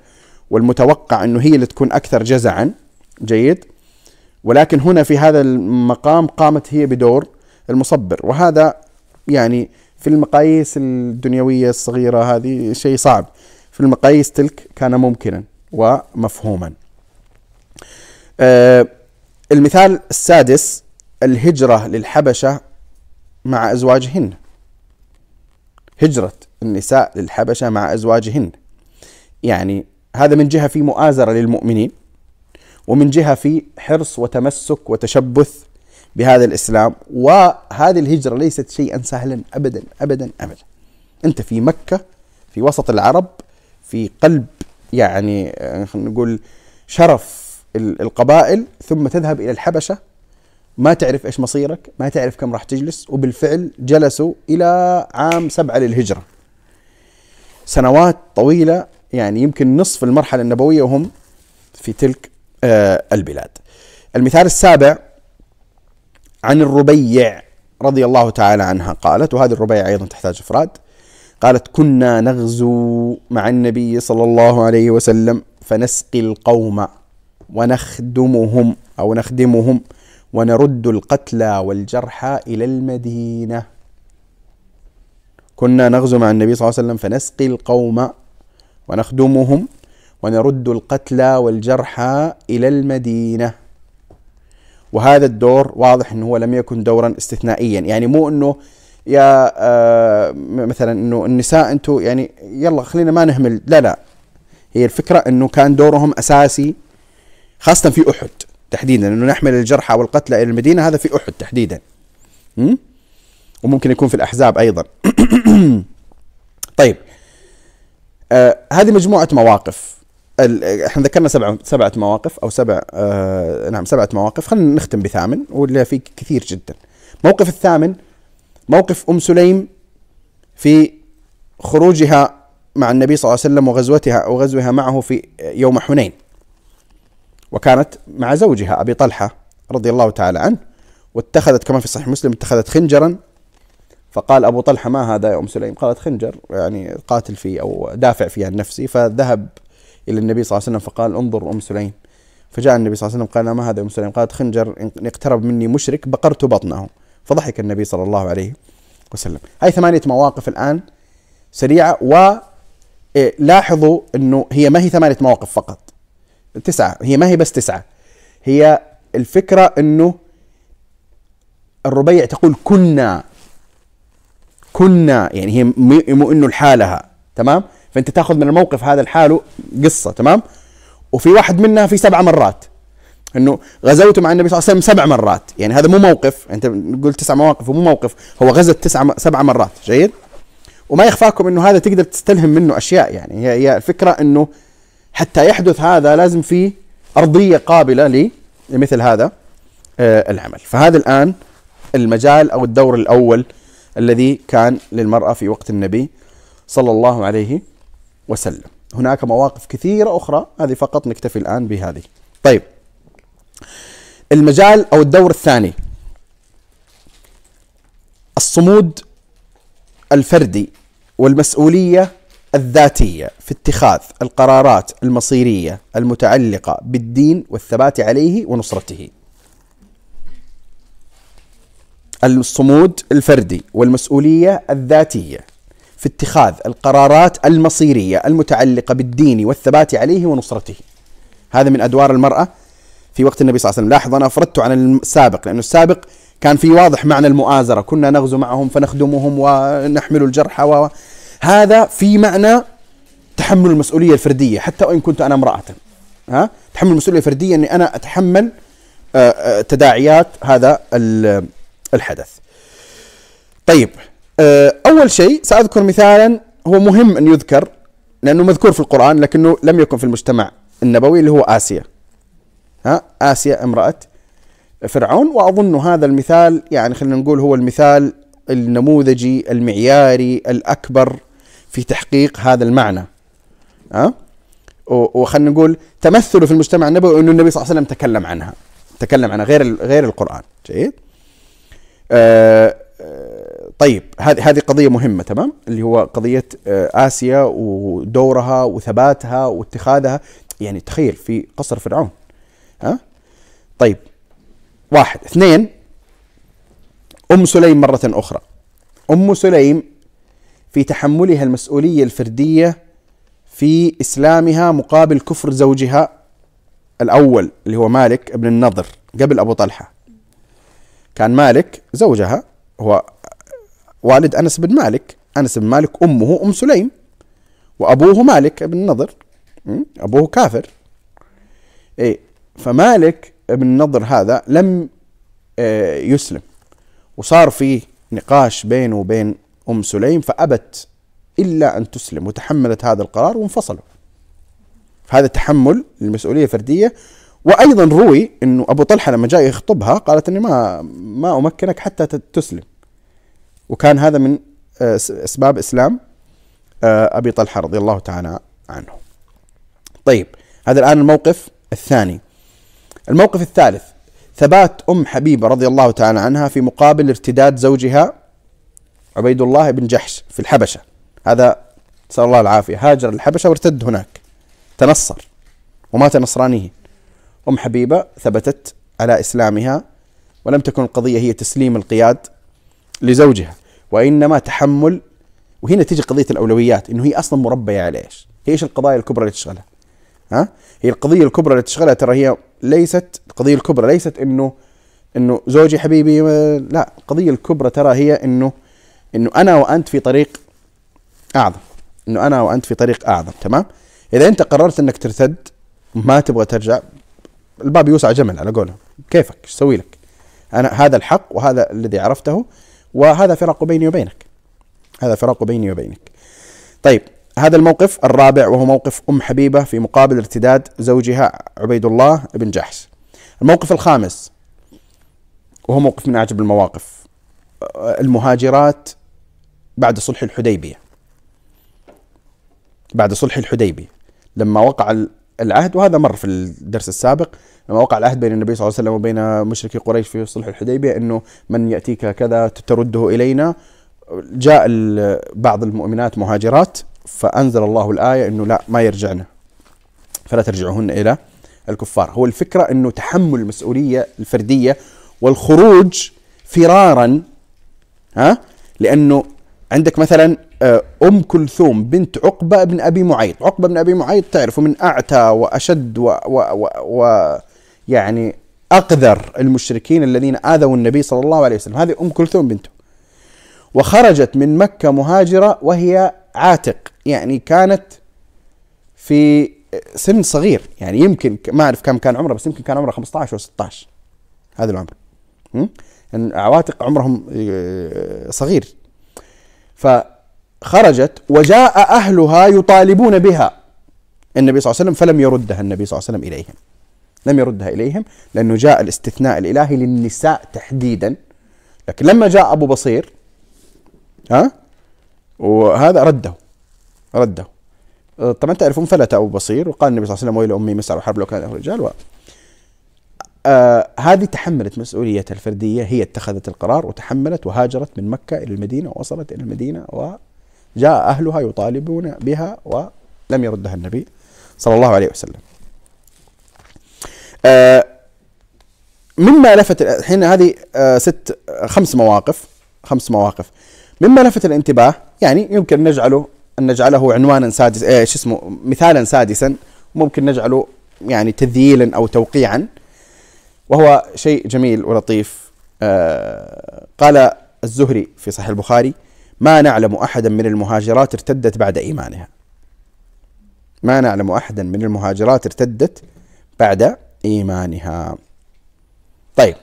A: والمتوقع أنه هي اللي تكون أكثر جزعا جيد ولكن هنا في هذا المقام قامت هي بدور المصبر وهذا يعني في المقاييس الدنيوية الصغيرة هذه شيء صعب في المقاييس تلك كان ممكنا ومفهوما آه المثال السادس الهجرة للحبشة مع أزواجهن هجرة النساء للحبشة مع أزواجهن يعني هذا من جهة في مؤازرة للمؤمنين ومن جهة في حرص وتمسك وتشبث بهذا الإسلام وهذه الهجرة ليست شيئا سهلا أبدا أبدا أبدا أنت في مكة في وسط العرب في قلب يعني آه، خلينا نقول شرف القبائل ثم تذهب إلى الحبشة ما تعرف إيش مصيرك ما تعرف كم راح تجلس وبالفعل جلسوا إلى عام سبعة للهجرة سنوات طويلة يعني يمكن نصف المرحلة النبوية وهم في تلك آه، البلاد المثال السابع عن الربيع رضي الله تعالى عنها قالت وهذه الربيع أيضا تحتاج إفراد قالت كنا نغزو مع النبي صلى الله عليه وسلم فنسقي القوم ونخدمهم أو نخدمهم ونرد القتلى والجرحى إلى المدينة كنا نغزو مع النبي صلى الله عليه وسلم فنسقي القوم ونخدمهم ونرد القتلى والجرحى إلى المدينة وهذا الدور واضح انه هو لم يكن دورا استثنائيا يعني مو انه يا آه مثلا انه النساء انتم يعني يلا خلينا ما نهمل لا لا هي الفكره انه كان دورهم اساسي خاصه في احد تحديدا انه نحمل الجرحى والقتلى الى المدينه هذا في احد تحديدا م? وممكن يكون في الاحزاب ايضا طيب آه هذه مجموعه مواقف احنا ذكرنا سبع سبعه مواقف او سبع آه نعم سبعه مواقف خلينا نختم بثامن واللي فيه كثير جدا موقف الثامن موقف ام سليم في خروجها مع النبي صلى الله عليه وسلم وغزوتها وغزوها معه في يوم حنين وكانت مع زوجها ابي طلحه رضي الله تعالى عنه واتخذت كما في صحيح مسلم اتخذت خنجرا فقال ابو طلحه ما هذا يا ام سليم؟ قالت خنجر يعني قاتل فيه او دافع فيه عن نفسي فذهب إلى النبي صلى الله عليه وسلم فقال انظر أم سليم فجاء النبي صلى الله عليه وسلم قال ما هذا أم سليم قالت خنجر ان اقترب مني مشرك بقرت بطنه فضحك النبي صلى الله عليه وسلم هاي ثمانية مواقف الآن سريعة و إيه، لاحظوا أنه هي ما هي ثمانية مواقف فقط تسعة هي ما هي بس تسعة هي الفكرة أنه الربيع تقول كنا كنا يعني هي مو انه لحالها تمام فانت تاخذ من الموقف هذا لحاله قصه تمام وفي واحد منها في سبع مرات انه غزوت مع النبي صلى الله عليه وسلم سبع مرات يعني هذا مو موقف انت قلت تسع مواقف ومو موقف هو غزا تسع سبع مرات جيد وما يخفاكم انه هذا تقدر تستلهم منه اشياء يعني هي هي الفكره انه حتى يحدث هذا لازم في ارضيه قابله لمثل هذا آه، العمل فهذا الان المجال او الدور الاول الذي كان للمراه في وقت النبي صلى الله عليه وسلم وسلم هناك مواقف كثيرة أخرى هذه فقط نكتفي الآن بهذه طيب المجال أو الدور الثاني الصمود الفردي والمسؤولية الذاتية في اتخاذ القرارات المصيرية المتعلقة بالدين والثبات عليه ونصرته. الصمود الفردي والمسؤولية الذاتية في اتخاذ القرارات المصيريه المتعلقه بالدين والثبات عليه ونصرته. هذا من ادوار المراه في وقت النبي صلى الله عليه وسلم، لاحظ انا افردت عن السابق لانه السابق كان في واضح معنى المؤازره، كنا نغزو معهم فنخدمهم ونحمل الجرحى و هذا في معنى تحمل المسؤوليه الفرديه حتى وان كنت انا امراه. ها؟ تحمل المسؤوليه الفرديه اني انا اتحمل آه، آه، تداعيات هذا الحدث. طيب آه، أول شيء سأذكر مثالا هو مهم أن يذكر لأنه مذكور في القرآن لكنه لم يكن في المجتمع النبوي اللي هو آسيا ها آسيا امرأة فرعون وأظن هذا المثال يعني خلينا نقول هو المثال النموذجي المعياري الأكبر في تحقيق هذا المعنى ها وخلينا نقول تمثله في المجتمع النبوي انه النبي صلى الله عليه وسلم تكلم عنها تكلم عنها غير غير القران جيد آه, آه، طيب هذه هذه قضيه مهمه تمام اللي هو قضيه آه، اسيا ودورها وثباتها واتخاذها يعني تخيل في قصر فرعون ها طيب واحد اثنين ام سليم مره اخرى ام سليم في تحملها المسؤوليه الفرديه في اسلامها مقابل كفر زوجها الاول اللي هو مالك بن النضر قبل ابو طلحه كان مالك زوجها هو والد أنس بن مالك أنس بن مالك أمه أم سليم وأبوه مالك بن النضر أبوه كافر إيه فمالك بن النضر هذا لم آه، يسلم وصار في نقاش بينه وبين أم سليم فأبت إلا أن تسلم وتحملت هذا القرار وانفصلوا هذا تحمل المسؤولية فردية وأيضا روي أنه أبو طلحة لما جاء يخطبها قالت أني ما ما أمكنك حتى تسلم وكان هذا من آه، اسباب اسلام آه، ابي طلحه رضي الله تعالى عنه. طيب هذا الان الموقف الثاني. الموقف الثالث ثبات ام حبيبه رضي الله تعالى عنها في مقابل ارتداد زوجها عبيد الله بن جحش في الحبشه. هذا نسال الله العافيه هاجر الحبشه وارتد هناك. تنصر ومات نصرانيا. ام حبيبه ثبتت على اسلامها ولم تكن القضيه هي تسليم القياد لزوجها وإنما تحمل وهنا تجي قضية الأولويات إنه هي أصلا مربية على إيش هي إيش القضايا الكبرى اللي تشغلها ها هي القضية الكبرى اللي تشغلها ترى هي ليست القضية الكبرى ليست إنه إنه زوجي حبيبي آه، لا القضية الكبرى ترى هي إنه إنه أنا وأنت في طريق أعظم إنه أنا وأنت في طريق أعظم تمام إذا أنت قررت إنك ترتد ما تبغى ترجع الباب يوسع جمل على قولهم كيفك ايش اسوي لك انا هذا الحق وهذا الذي عرفته وهذا فراق بيني وبينك هذا فراق بيني وبينك طيب هذا الموقف الرابع وهو موقف أم حبيبة في مقابل ارتداد زوجها عبيد الله بن جحش الموقف الخامس وهو موقف من أعجب المواقف آه، المهاجرات بعد صلح الحديبية بعد صلح الحديبية لما وقع العهد وهذا مر في الدرس السابق لما وقع العهد بين النبي صلى الله عليه وسلم وبين مشركي قريش في صلح الحديبيه انه من ياتيك كذا ترده الينا جاء بعض المؤمنات مهاجرات فانزل الله الايه انه لا ما يرجعنا فلا ترجعهن الى الكفار هو الفكره انه تحمل المسؤوليه الفرديه والخروج فرارا ها لانه عندك مثلا آه، ام كلثوم بنت عقبه بن ابي معيط، عقبه بن ابي معيط تعرفوا من اعتى واشد و, و, و, و يعني أقذر المشركين الذين آذوا النبي صلى الله عليه وسلم هذه أم كلثوم بنته وخرجت من مكة مهاجرة وهي عاتق يعني كانت في سن صغير يعني يمكن ما أعرف كم كان عمره بس يمكن كان عمره 15 أو 16 هذا العمر يعني عواتق عمرهم آه، صغير فخرجت وجاء أهلها يطالبون بها النبي صلى الله عليه وسلم فلم يردها النبي صلى الله عليه وسلم إليهم لم يردها إليهم لأنه جاء الاستثناء الإلهي للنساء تحديدا لكن لما جاء أبو بصير ها وهذا رده رده طبعا تعرفون فلت أبو بصير وقال النبي صلى الله عليه وسلم ويل أمي مسعر وحرب لو كان أهل رجال و... آه هذه تحملت مسؤوليتها الفردية هي اتخذت القرار وتحملت وهاجرت من مكة إلى المدينة ووصلت إلى المدينة وجاء أهلها يطالبون بها ولم يردها النبي صلى الله عليه وسلم آه، مما لفت الحين هذه آه، ست آه، خمس مواقف خمس مواقف مما لفت الانتباه يعني يمكن نجعله أن نجعله عنوانا سادس ايش اسمه مثالا سادسا ممكن نجعله يعني تذييلا او توقيعا وهو شيء جميل ولطيف قال الزهري في صحيح البخاري ما نعلم احدا من المهاجرات ارتدت بعد ايمانها ما نعلم احدا من المهاجرات ارتدت بعد إيمانها طيب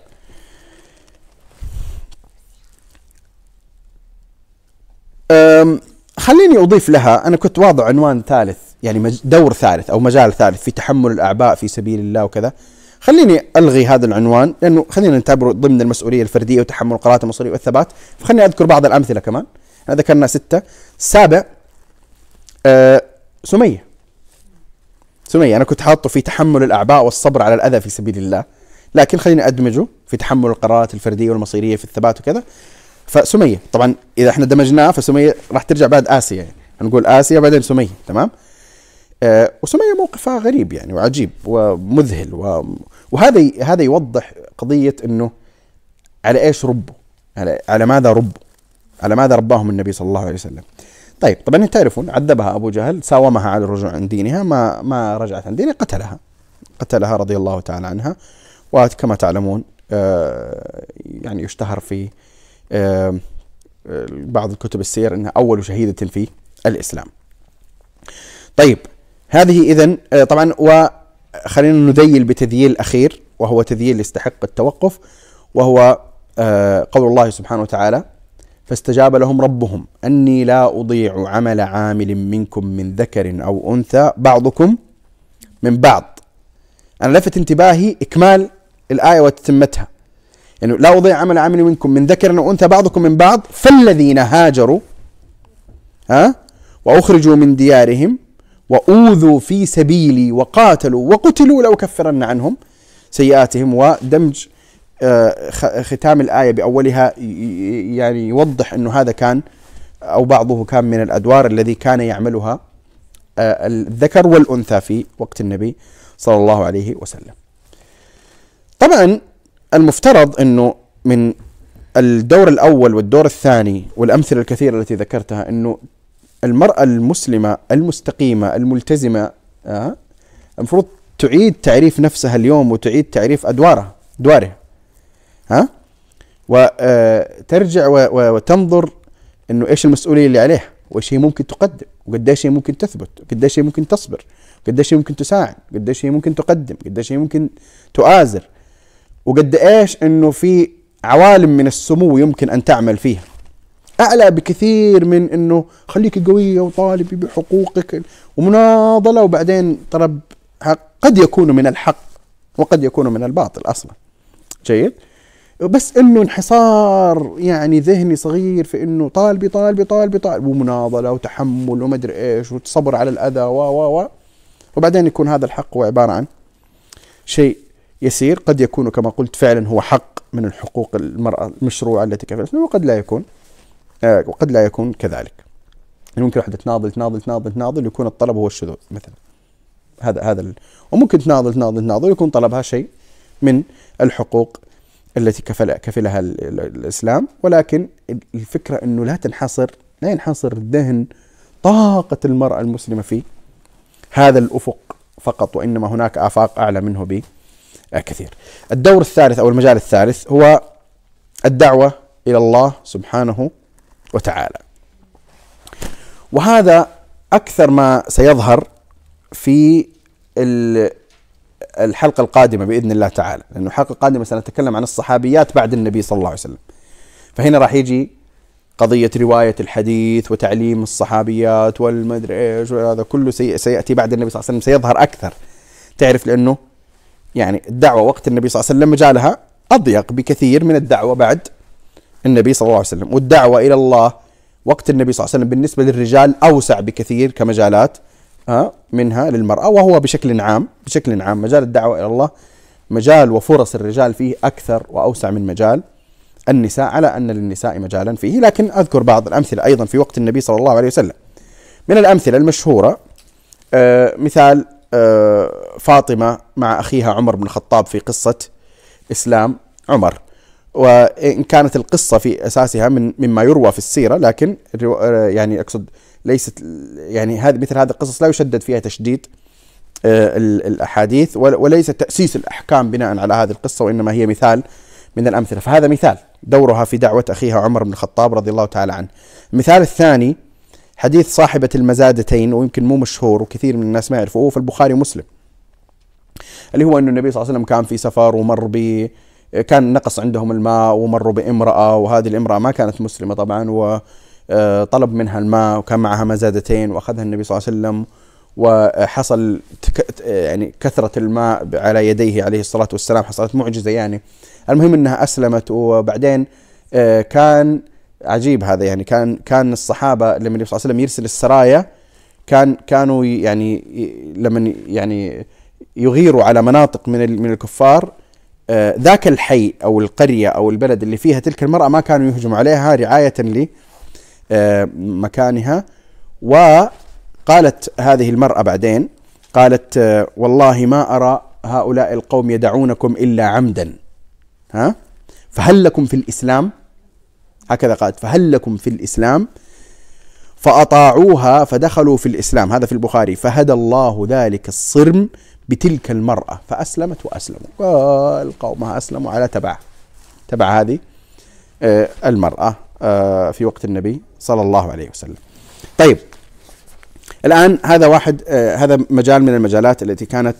A: خليني أضيف لها أنا كنت واضع عنوان ثالث يعني دور ثالث أو مجال ثالث في تحمل الأعباء في سبيل الله وكذا خليني ألغي هذا العنوان لأنه خلينا نعتبره ضمن المسؤولية الفردية وتحمل القرارات المصيرية والثبات فخليني أذكر بعض الأمثلة كمان أنا ذكرنا ستة سابع أه سمية سمية يعني أنا كنت حاطه في تحمل الأعباء والصبر على الأذى في سبيل الله لكن خليني أدمجه في تحمل القرارات الفردية والمصيرية في الثبات وكذا فسمية طبعا إذا احنا دمجناه فسمية راح ترجع بعد آسيا يعني هنقول آسيا بعدين سمية تمام آه وسمية موقفها غريب يعني وعجيب ومذهل و... وهذا هذا يوضح قضية أنه على إيش ربوا على, على ماذا ربوا على ماذا رباهم النبي صلى الله عليه وسلم طيب طبعا تعرفون عذبها ابو جهل ساومها على الرجوع عن دينها ما ما رجعت عن دينها قتلها قتلها رضي الله تعالى عنها وكما تعلمون آه، يعني يشتهر في آه، بعض الكتب السير انها اول شهيده في الاسلام. طيب هذه اذا آه، طبعا وخلينا نذيل بتذييل اخير وهو تذييل يستحق التوقف وهو قول الله سبحانه وتعالى فاستجاب لهم ربهم أني لا أضيع عمل عامل منكم من ذكر أو أنثى بعضكم من بعض أنا لفت انتباهي إكمال الآية وتتمتها يعني لا أضيع عمل عامل منكم من ذكر وأنثى بعضكم من بعض فالذين هاجروا ها وأخرجوا من ديارهم وأوذوا في سبيلي وقاتلوا وقتلوا لأكفرن عنهم سيئاتهم ودمج آه، ختام الآية بأولها يعني يوضح أنه هذا كان أو بعضه كان من الأدوار الذي كان يعملها آه، الذكر والأنثى في وقت النبي صلى الله عليه وسلم طبعا المفترض أنه من الدور الأول والدور الثاني والأمثلة الكثيرة التي ذكرتها أنه المرأة المسلمة المستقيمة الملتزمة آه، المفروض تعيد تعريف نفسها اليوم وتعيد تعريف أدوارها أدوارها ها وترجع آه، وتنظر انه ايش المسؤوليه اللي عليها وايش هي ممكن تقدم وقديش هي ممكن تثبت وقديش هي ممكن تصبر قديش هي ممكن تساعد قديش هي ممكن تقدم قديش هي ممكن تؤازر وقد ايش انه في عوالم من السمو يمكن ان تعمل فيها اعلى بكثير من انه خليك قويه وطالبي بحقوقك ومناضله وبعدين ترى قد يكون من الحق وقد يكون من الباطل اصلا جيد بس انه انحصار يعني ذهني صغير في انه طالبي طالبي طالبي طالبي ومناضله وتحمل وما ادري ايش وصبر على الاذى و و و وبعدين يكون هذا الحق هو عباره عن شيء يسير قد يكون كما قلت فعلا هو حق من الحقوق المرأة المشروعة التي كفلت وقد لا يكون آه، وقد لا يكون كذلك يعني ممكن واحدة تناضل تناضل تناضل تناضل يكون الطلب هو الشذوذ مثلا هذا هذا ال... وممكن تناضل تناضل تناضل يكون طلبها شيء من الحقوق التي كفل كفلها الإسلام ولكن الفكرة أنه لا تنحصر لا ينحصر ذهن طاقة المرأة المسلمة في هذا الأفق فقط وإنما هناك آفاق أعلى منه بكثير الدور الثالث أو المجال الثالث هو الدعوة إلى الله سبحانه وتعالى وهذا أكثر ما سيظهر في الحلقة القادمة بإذن الله تعالى لأنه الحلقة القادمة سنتكلم عن الصحابيات بعد النبي صلى الله عليه وسلم فهنا راح يجي قضية رواية الحديث وتعليم الصحابيات والمدري ايش وهذا كله سيأتي بعد النبي صلى الله عليه وسلم سيظهر أكثر تعرف لأنه يعني الدعوة وقت النبي صلى الله عليه وسلم مجالها أضيق بكثير من الدعوة بعد النبي صلى الله عليه وسلم والدعوة إلى الله وقت النبي صلى الله عليه وسلم بالنسبة للرجال أوسع بكثير كمجالات منها للمرأة وهو بشكل عام بشكل عام مجال الدعوة إلى الله مجال وفرص الرجال فيه أكثر وأوسع من مجال النساء على أن للنساء مجالا فيه لكن أذكر بعض الأمثلة أيضا في وقت النبي صلى الله عليه وسلم من الأمثلة المشهورة آه، مثال آه، فاطمة مع أخيها عمر بن الخطاب في قصة إسلام عمر وإن كانت القصة في أساسها من مما يروى في السيرة لكن آه، يعني أقصد ليست يعني هذه مثل هذه القصص لا يشدد فيها تشديد آه، الاحاديث وليس تاسيس الاحكام بناء على هذه القصه وانما هي مثال من الامثله فهذا مثال دورها في دعوه اخيها عمر بن الخطاب رضي الله تعالى عنه. المثال الثاني حديث صاحبه المزادتين ويمكن مو مشهور وكثير من الناس ما يعرفوه في البخاري ومسلم. اللي هو انه النبي صلى الله عليه وسلم كان في سفر ومر ب كان نقص عندهم الماء ومروا بامراه وهذه الامراه ما كانت مسلمه طبعا و آه، طلب منها الماء وكان معها مزادتين واخذها النبي صلى الله عليه وسلم وحصل يعني كثرة الماء على يديه عليه الصلاة والسلام حصلت معجزة يعني المهم أنها أسلمت وبعدين آه، كان عجيب هذا يعني كان كان الصحابة لما النبي صلى الله عليه وسلم يرسل السرايا كان كانوا يعني لما يعني يغيروا على مناطق من من الكفار آه، ذاك الحي او القريه او البلد اللي فيها تلك المراه ما كانوا يهجموا عليها رعايه مكانها وقالت هذه المرأة بعدين قالت والله ما أرى هؤلاء القوم يدعونكم إلا عمدا ها فهل لكم في الإسلام هكذا قالت فهل لكم في الإسلام فأطاعوها فدخلوا في الإسلام هذا في البخاري فهدى الله ذلك الصرم بتلك المرأة فأسلمت وأسلموا والقوم أسلموا على تبع تبع هذه آه، المرأة آه، في وقت النبي صلى الله عليه وسلم طيب الآن هذا واحد آه، هذا مجال من المجالات التي كانت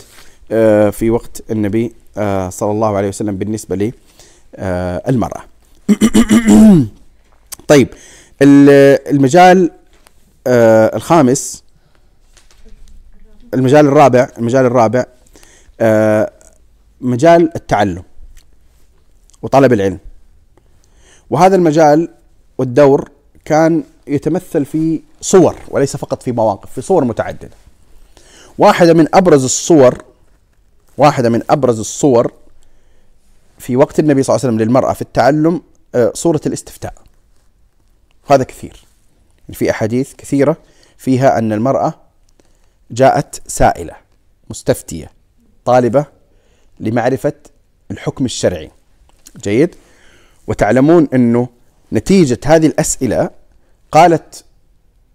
A: آه، في وقت النبي صلى الله عليه وسلم بالنسبة للمرأة طيب المجال الخامس المجال الرابع المجال الرابع مجال التعلم وطلب العلم وهذا المجال والدور كان يتمثل في صور وليس فقط في مواقف في صور متعدده واحده من ابرز الصور واحده من ابرز الصور في وقت النبي صلى الله عليه وسلم للمراه في التعلم آه، صوره الاستفتاء هذا كثير يعني في احاديث كثيره فيها ان المراه جاءت سائله مستفتيه طالبه لمعرفه الحكم الشرعي جيد وتعلمون انه نتيجة هذه الأسئلة قالت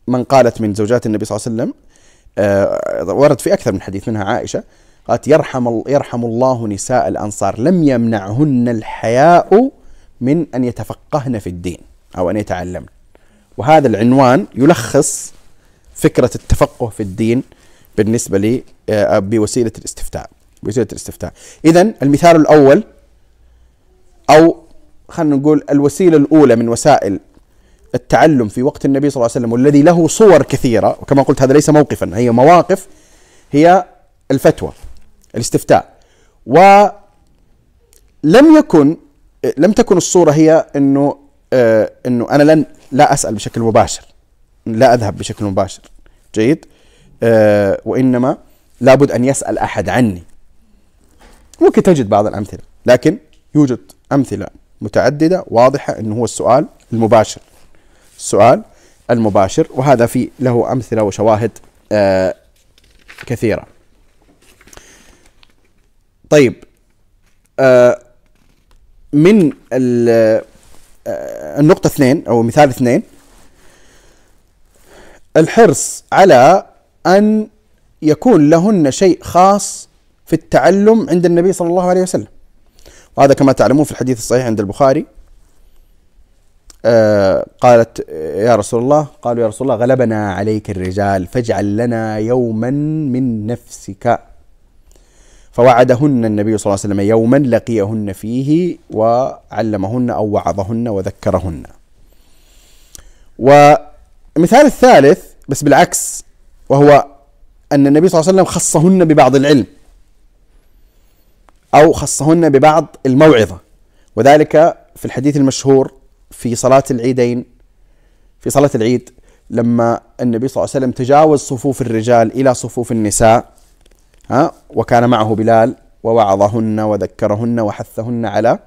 A: من قالت من زوجات النبي صلى الله عليه وسلم آه، ورد في أكثر من حديث منها عائشة قالت يرحم يرحم الله نساء الأنصار لم يمنعهن الحياء من أن يتفقهن في الدين أو أن يتعلمن وهذا العنوان يلخص فكرة التفقه في الدين بالنسبة لي آه، بوسيلة الاستفتاء بوسيلة الاستفتاء إذا المثال الأول أو خلينا نقول الوسيله الاولى من وسائل التعلم في وقت النبي صلى الله عليه وسلم والذي له صور كثيره وكما قلت هذا ليس موقفا هي مواقف هي الفتوى الاستفتاء ولم يكن لم تكن الصوره هي انه آه، انه انا لن لا اسال بشكل مباشر لا اذهب بشكل مباشر جيد آه، وانما لابد ان يسال احد عني ممكن تجد بعض الامثله لكن يوجد امثله متعددة واضحة أنه هو السؤال المباشر السؤال المباشر وهذا في له أمثلة وشواهد آه كثيرة طيب آه من آه النقطة اثنين أو مثال اثنين الحرص على أن يكون لهن شيء خاص في التعلم عند النبي صلى الله عليه وسلم وهذا كما تعلمون في الحديث الصحيح عند البخاري آه، قالت يا رسول الله قالوا يا رسول الله غلبنا عليك الرجال فاجعل لنا يوما من نفسك فوعدهن النبي صلى الله عليه وسلم يوما لقيهن فيه وعلمهن او وعظهن وذكرهن. والمثال الثالث بس بالعكس وهو ان النبي صلى الله عليه وسلم خصهن ببعض العلم أو خصهن ببعض الموعظة وذلك في الحديث المشهور في صلاة العيدين في صلاة العيد لما النبي صلى الله عليه وسلم تجاوز صفوف الرجال إلى صفوف النساء ها وكان معه بلال ووعظهن وذكرهن وحثهن على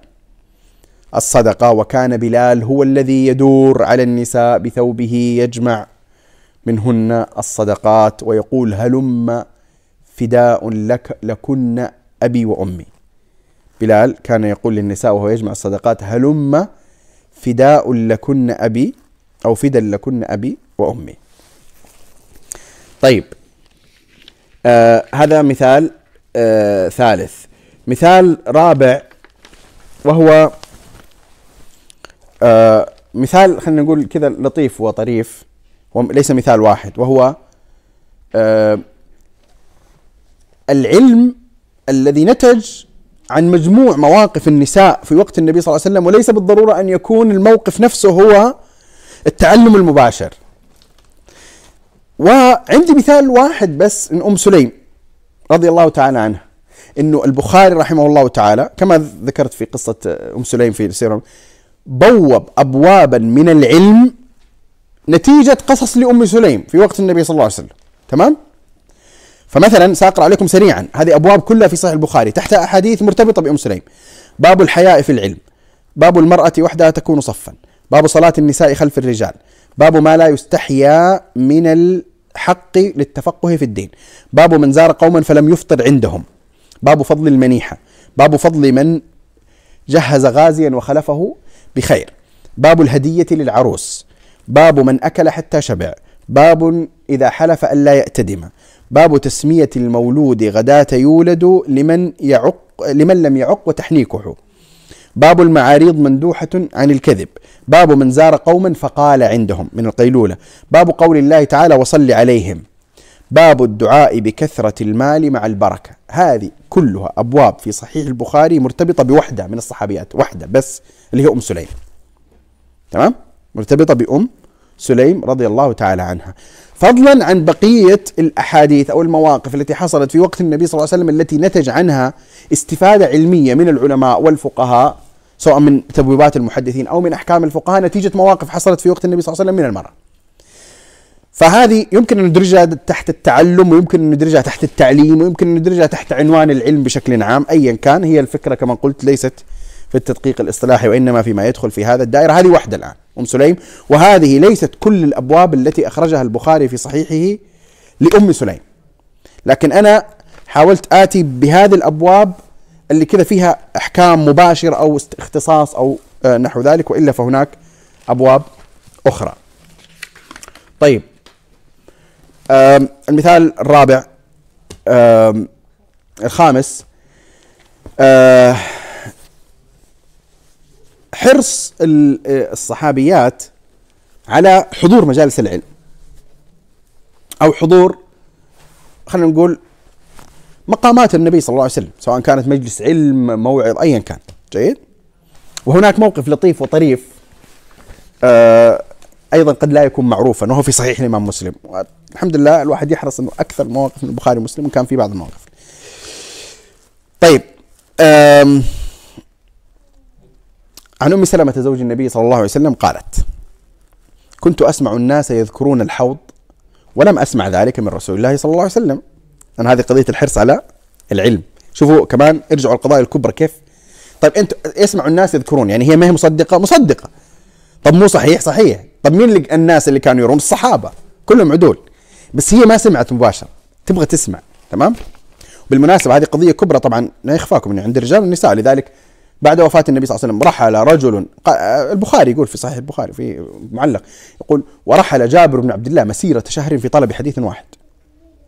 A: الصدقة وكان بلال هو الذي يدور على النساء بثوبه يجمع منهن الصدقات ويقول هلم فداء لك لكن أبي وأمي بلال كان يقول للنساء وهو يجمع الصدقات هلم فداء لكن أبي أو فدا لكن أبي وأمي طيب آه هذا مثال آه ثالث مثال رابع وهو آه مثال خلينا نقول كذا لطيف وطريف وليس مثال واحد وهو آه العلم الذي نتج عن مجموع مواقف النساء في وقت النبي صلى الله عليه وسلم وليس بالضروره ان يكون الموقف نفسه هو التعلم المباشر. وعندي مثال واحد بس من ام سليم رضي الله تعالى عنها انه البخاري رحمه الله تعالى كما ذكرت في قصه ام سليم في سيره بوب ابوابا من العلم نتيجه قصص لام سليم في وقت النبي صلى الله عليه وسلم تمام؟ فمثلا ساقرا عليكم سريعا هذه ابواب كلها في صحيح البخاري تحت احاديث مرتبطه بام سليم باب الحياء في العلم باب المراه وحدها تكون صفا باب صلاه النساء خلف الرجال باب ما لا يستحيا من الحق للتفقه في الدين باب من زار قوما فلم يفطر عندهم باب فضل المنيحه باب فضل من جهز غازيا وخلفه بخير باب الهديه للعروس باب من اكل حتى شبع باب اذا حلف الا يأتدم باب تسمية المولود غداة يولد لمن يعق لمن لم يعق وتحنيكه باب المعاريض مندوحة عن الكذب باب من زار قوما فقال عندهم من القيلولة باب قول الله تعالى وصل عليهم باب الدعاء بكثرة المال مع البركة هذه كلها أبواب في صحيح البخاري مرتبطة بوحدة من الصحابيات وحدة بس اللي هي أم سليم تمام مرتبطة بأم سليم رضي الله تعالى عنها فضلا عن بقية الأحاديث أو المواقف التي حصلت في وقت النبي صلى الله عليه وسلم التي نتج عنها استفادة علمية من العلماء والفقهاء سواء من تبويبات المحدثين أو من أحكام الفقهاء نتيجة مواقف حصلت في وقت النبي صلى الله عليه وسلم من المرأة فهذه يمكن أن ندرجها تحت التعلم ويمكن أن ندرجها تحت التعليم ويمكن أن ندرجها تحت عنوان العلم بشكل عام أيا كان هي الفكرة كما قلت ليست في التدقيق الاصطلاحي وإنما فيما يدخل في هذا الدائرة هذه واحدة الآن أم سليم وهذه ليست كل الأبواب التي أخرجها البخاري في صحيحه لأم سليم لكن أنا حاولت آتي بهذه الأبواب اللي كذا فيها أحكام مباشرة أو اختصاص أو آه، نحو ذلك وإلا فهناك أبواب أخرى طيب المثال الرابع الخامس آه، حرص آه، الصحابيات على حضور مجالس العلم او حضور خلينا نقول مقامات النبي صلى الله عليه وسلم سواء كانت مجلس علم موعظ ايا كان جيد وهناك موقف لطيف وطريف آه ايضا قد لا يكون معروفا وهو في صحيح الامام مسلم الحمد لله الواحد يحرص انه اكثر مواقف من البخاري ومسلم وكان في بعض المواقف طيب آه عن ام سلمه زوج النبي صلى الله عليه وسلم قالت: كنت اسمع الناس يذكرون الحوض ولم اسمع ذلك من رسول الله صلى الله عليه وسلم. أنا هذه قضيه الحرص على العلم. شوفوا كمان ارجعوا القضايا الكبرى كيف؟ طيب انتم اسمعوا الناس يذكرون يعني هي ما هي مصدقه؟ مصدقه. طب مو صحيح؟ صحيح. طب مين اللي الناس اللي كانوا يرون؟ الصحابه كلهم عدول. بس هي ما سمعت مباشره، تبغى تسمع، تمام؟ بالمناسبه هذه قضيه كبرى طبعا لا يخفاكم انه يعني عند الرجال والنساء لذلك بعد وفاة النبي صلى الله عليه وسلم رحل رجل البخاري يقول في صحيح البخاري في معلق يقول ورحل جابر بن عبد الله مسيرة شهر في طلب حديث واحد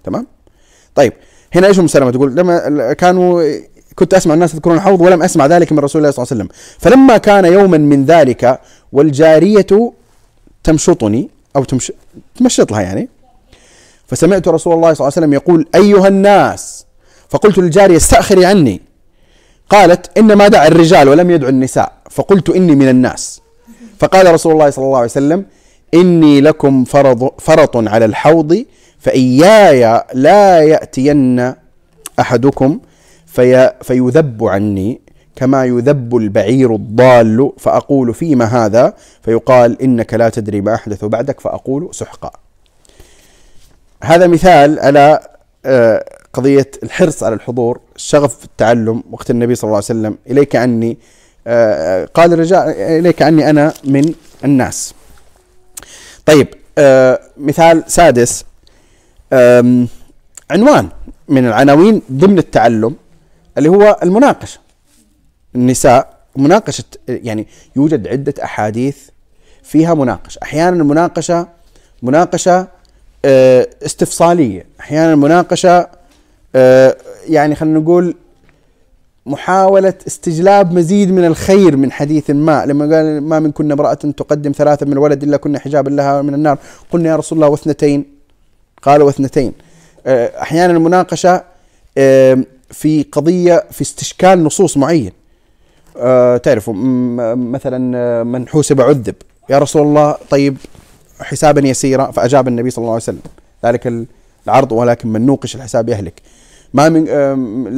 A: تمام طيب هنا ايش ام سلمه تقول لما كانوا كنت اسمع الناس يذكرون الحوض ولم اسمع ذلك من رسول الله صلى الله عليه وسلم فلما كان يوما من ذلك والجاريه تمشطني او تمش... تمشط لها يعني فسمعت رسول الله صلى الله عليه وسلم يقول ايها الناس فقلت للجاريه استاخري عني قالت إنما دعا الرجال ولم يدع النساء فقلت إني من الناس فقال رسول الله صلى الله عليه وسلم إني لكم فرض فرط على الحوض فإياي لا يأتين أحدكم في فيذب عني كما يذب البعير الضال فأقول فيما هذا فيقال إنك لا تدري ما أحدث بعدك فأقول سحقا هذا مثال على آه، قضية الحرص على الحضور الشغف في التعلم وقت النبي صلى الله عليه وسلم إليك عني آه، آه، قال الرجال إليك عني أنا من الناس طيب آه، مثال سادس عنوان من العناوين ضمن التعلم اللي هو المناقشة النساء مناقشة يعني يوجد عدة أحاديث فيها مناقشة أحيانا المناقشة مناقشة استفصالية أحيانا المناقشة آه، يعني خلينا نقول محاولة استجلاب مزيد من الخير من حديث ما لما قال ما من كنا امرأة تقدم ثلاثة من الولد إلا كنا حجابا لها من النار قلنا يا رسول الله واثنتين قالوا واثنتين آه، أحيانا المناقشة في قضية في استشكال نصوص معين آه، تعرفوا مثلا من حوسب عذب يا رسول الله طيب حسابا يسيرا فأجاب النبي صلى الله عليه وسلم ذلك العرض ولكن من نوقش الحساب يهلك ما من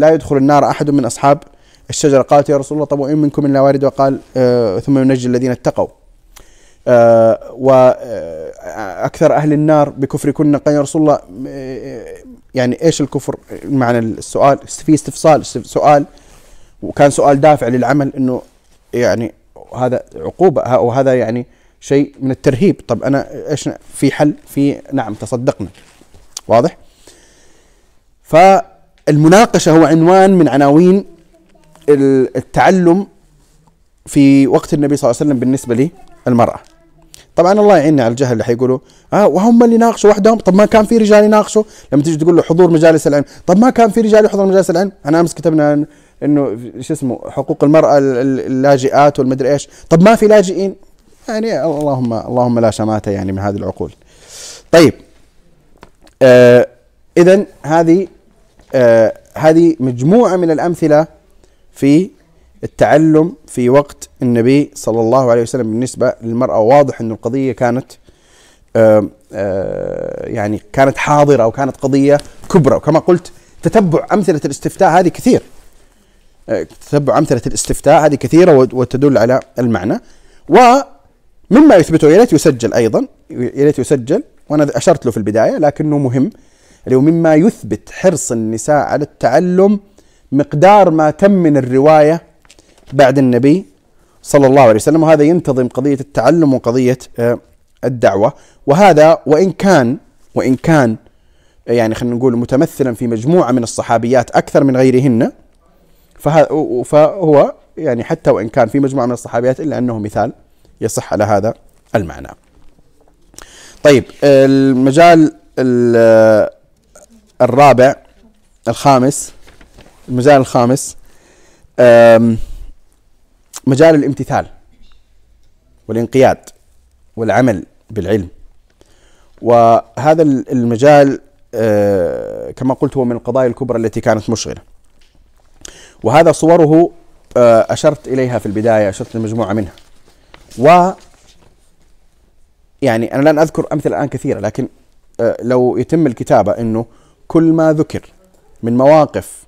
A: لا يدخل النار أحد من أصحاب الشجرة قالت يا رسول الله طب وإن منكم إلا وارد وقال آه، ثم ينجي الذين اتقوا آه، وأكثر آه، أهل النار بكفر كنا قال يا رسول الله يعني إيش الكفر معنى السؤال في استفصال سؤال وكان سؤال دافع للعمل إنه يعني هذا عقوبة وهذا يعني شيء من الترهيب طب أنا إيش في حل في نعم تصدقنا واضح؟ ف المناقشه هو عنوان من عناوين التعلم في وقت النبي صلى الله عليه وسلم بالنسبه لي المراه طبعا الله يعيننا على الجهل اللي حيقولوا اه وهم اللي ناقشوا وحدهم طب ما كان في رجال يناقشوا لما تيجي تقول له حضور مجالس العلم طب ما كان في رجال يحضر مجالس العلم انا امس كتبنا انه شو اسمه حقوق المراه اللاجئات والمدري ايش طب ما في لاجئين يعني اللهم اللهم لا شماته يعني من هذه العقول طيب آه اذا هذه آه هذه مجموعة من الأمثلة في التعلم في وقت النبي صلى الله عليه وسلم بالنسبة للمرأة واضح أن القضية كانت آه آه يعني كانت حاضرة أو كانت قضية كبرى وكما قلت تتبع أمثلة الاستفتاء هذه كثير آه، تتبع أمثلة الاستفتاء هذه كثيرة وتدل على المعنى ومما يثبته يا ليت يسجل أيضا يا ليت يسجل وأنا أشرت له في البداية لكنه مهم اللي هو مما يثبت حرص النساء على التعلم مقدار ما تم من الرواية بعد النبي صلى الله عليه وسلم وهذا ينتظم قضية التعلم وقضية آه، الدعوة وهذا وإن كان وإن كان يعني خلينا نقول متمثلا في مجموعة من الصحابيات أكثر من غيرهن فهو يعني حتى وإن كان في مجموعة من الصحابيات إلا أنه مثال يصح على هذا المعنى طيب المجال الرابع الخامس المجال الخامس مجال الامتثال والانقياد والعمل بالعلم وهذا المجال آه، كما قلت هو من القضايا الكبرى التي كانت مشغلة وهذا صوره آه، أشرت إليها في البداية أشرت لمجموعة منها و يعني أنا لن أذكر أمثلة الآن كثيرة لكن آه، لو يتم الكتابة أنه كل ما ذكر من مواقف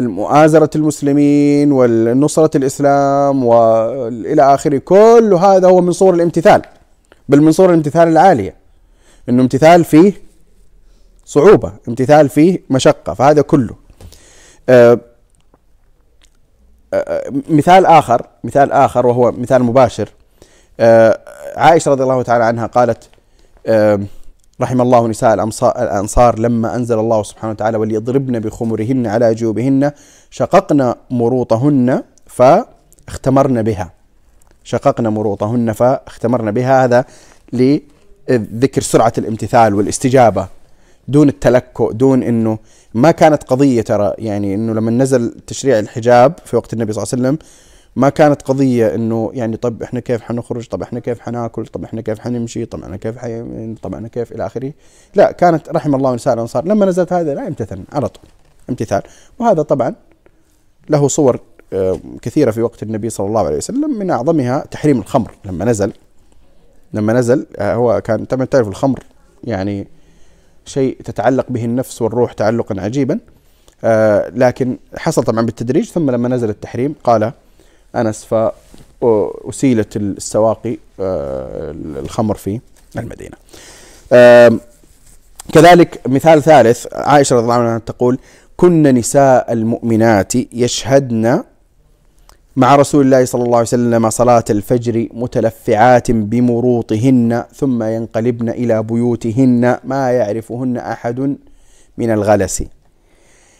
A: مؤازرة المسلمين والنصرة الإسلام وإلى آخره كل هذا هو من صور الامتثال بل من صور الامتثال العالية أنه امتثال فيه صعوبة امتثال فيه مشقة فهذا كله آآ آه، آآ آه، آه، مثال آخر مثال آخر وهو مثال مباشر عائشة رضي الله تعالى عنها قالت رحم الله نساء الأنصار لما أنزل الله سبحانه وتعالى وليضربن بخمرهن على جيوبهن شققن مروطهن فاختمرن بها شققن مروطهن فاختمرن بها هذا لذكر سرعة الامتثال والاستجابة دون التلكؤ دون انه ما كانت قضيه ترى يعني انه لما نزل تشريع الحجاب في وقت النبي صلى الله عليه وسلم ما كانت قضيه انه يعني طب احنا كيف حنخرج طب احنا كيف حناكل طب احنا كيف حنمشي طب احنا كيف حي... طب احنا كيف الى اخره لا كانت رحم الله نساء الانصار لما نزلت هذا لا امتثل على طول امتثال وهذا طبعا له صور آه، كثيرة في وقت النبي صلى الله عليه وسلم من أعظمها تحريم الخمر لما نزل لما نزل آه، هو كان طبعا تعرف الخمر يعني شيء تتعلق به النفس والروح تعلقا عجيبا آه، لكن حصل طبعا بالتدريج ثم لما نزل التحريم قال أنس فاسيلت السواقي آه، الخمر في المدينة كذلك مثال ثالث عائشة رضي الله عنها تقول كن نساء المؤمنات يشهدن مع رسول الله صلى الله عليه وسلم صلاة الفجر متلفعات بمروطهن ثم ينقلبن إلى بيوتهن ما يعرفهن أحد من الغلس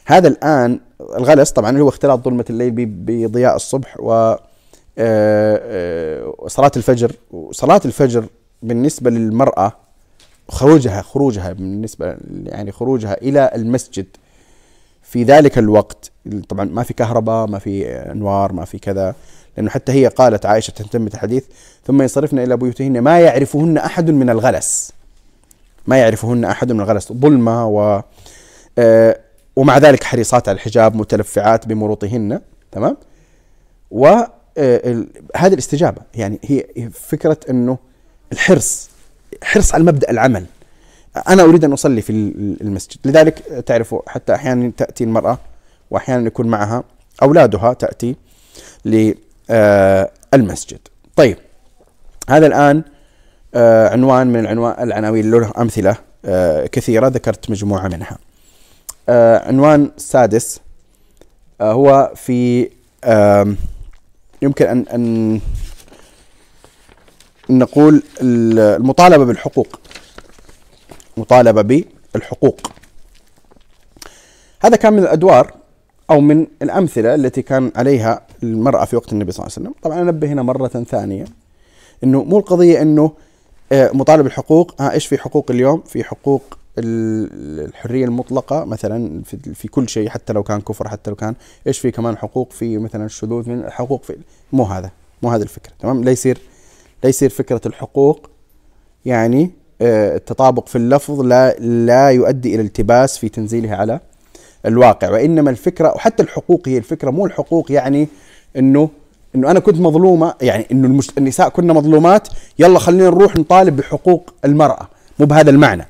A: هذا الآن الغلس طبعا هو اختلاط ظلمة الليل بضياء الصبح و آه، آه، صلاة الفجر وصلاة الفجر بالنسبة للمرأة خروجها خروجها بالنسبة يعني خروجها إلى المسجد في ذلك الوقت طبعا ما في كهرباء ما في أنوار ما في كذا لأنه حتى هي قالت عائشة تتم الحديث ثم ينصرفن إلى بيوتهن ما يعرفهن أحد من الغلس ما يعرفهن أحد من الغلس ظلمة و آه، ومع ذلك حريصات على الحجاب متلفعات بمروطهن تمام وهذه آه، الاستجابة يعني هي فكرة أنه الحرص حرص على مبدأ العمل أنا أريد أن أصلي في المسجد لذلك تعرفوا حتى أحيانا تأتي المرأة وأحيانا يكون معها أولادها تأتي للمسجد آه، طيب هذا الآن آه، عنوان من العنوان العناوين له أمثلة كثيرة ذكرت مجموعة منها آه، عنوان سادس آه، هو في يمكن أن أن نقول المطالبة بالحقوق مطالبة بالحقوق هذا كان من الأدوار أو من الأمثلة التي كان عليها المرأة في وقت النبي صلى الله عليه وسلم طبعا أنبه هنا مرة ثانية أنه مو القضية أنه آه، مطالب الحقوق ها إيش في حقوق اليوم في حقوق الحريه المطلقه مثلا في كل شيء حتى لو كان كفر حتى لو كان ايش في كمان حقوق في مثلا الشذوذ من الحقوق في مو هذا مو هذا الفكره تمام لا يصير لا يصير فكره الحقوق يعني آه، التطابق في اللفظ لا لا يؤدي الى التباس في تنزيلها على الواقع وانما الفكره وحتى الحقوق هي الفكره مو الحقوق يعني انه انه انا كنت مظلومه يعني انه المش... النساء كنا مظلومات يلا خلينا نروح نطالب بحقوق المراه مو بهذا المعنى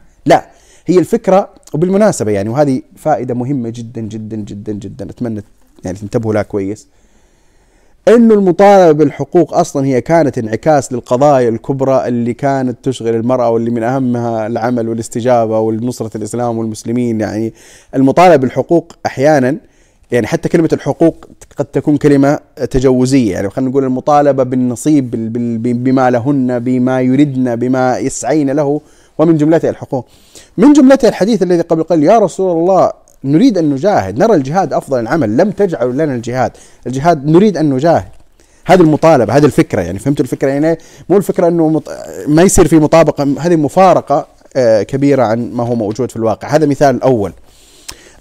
A: هي الفكره وبالمناسبه يعني وهذه فائده مهمه جدا جدا جدا جدا اتمنى يعني تنتبهوا لها كويس انه المطالبه بالحقوق اصلا هي كانت انعكاس للقضايا الكبرى اللي كانت تشغل المراه واللي من اهمها العمل والاستجابه ونصره الاسلام والمسلمين يعني المطالبه بالحقوق احيانا يعني حتى كلمة الحقوق قد تكون كلمة تجوزية يعني خلينا نقول المطالبة بالنصيب بما لهن بما يردن بما يسعين له ومن جملتها الحقوق من جملتها الحديث الذي قبل قليل يا رسول الله نريد أن نجاهد نرى الجهاد أفضل العمل لم تجعل لنا الجهاد الجهاد نريد أن نجاهد هذه المطالبة هذه الفكرة يعني فهمت الفكرة يعني مو الفكرة أنه مط... ما يصير في مطابقة هذه مفارقة آه، كبيرة عن ما هو موجود في الواقع هذا مثال الأول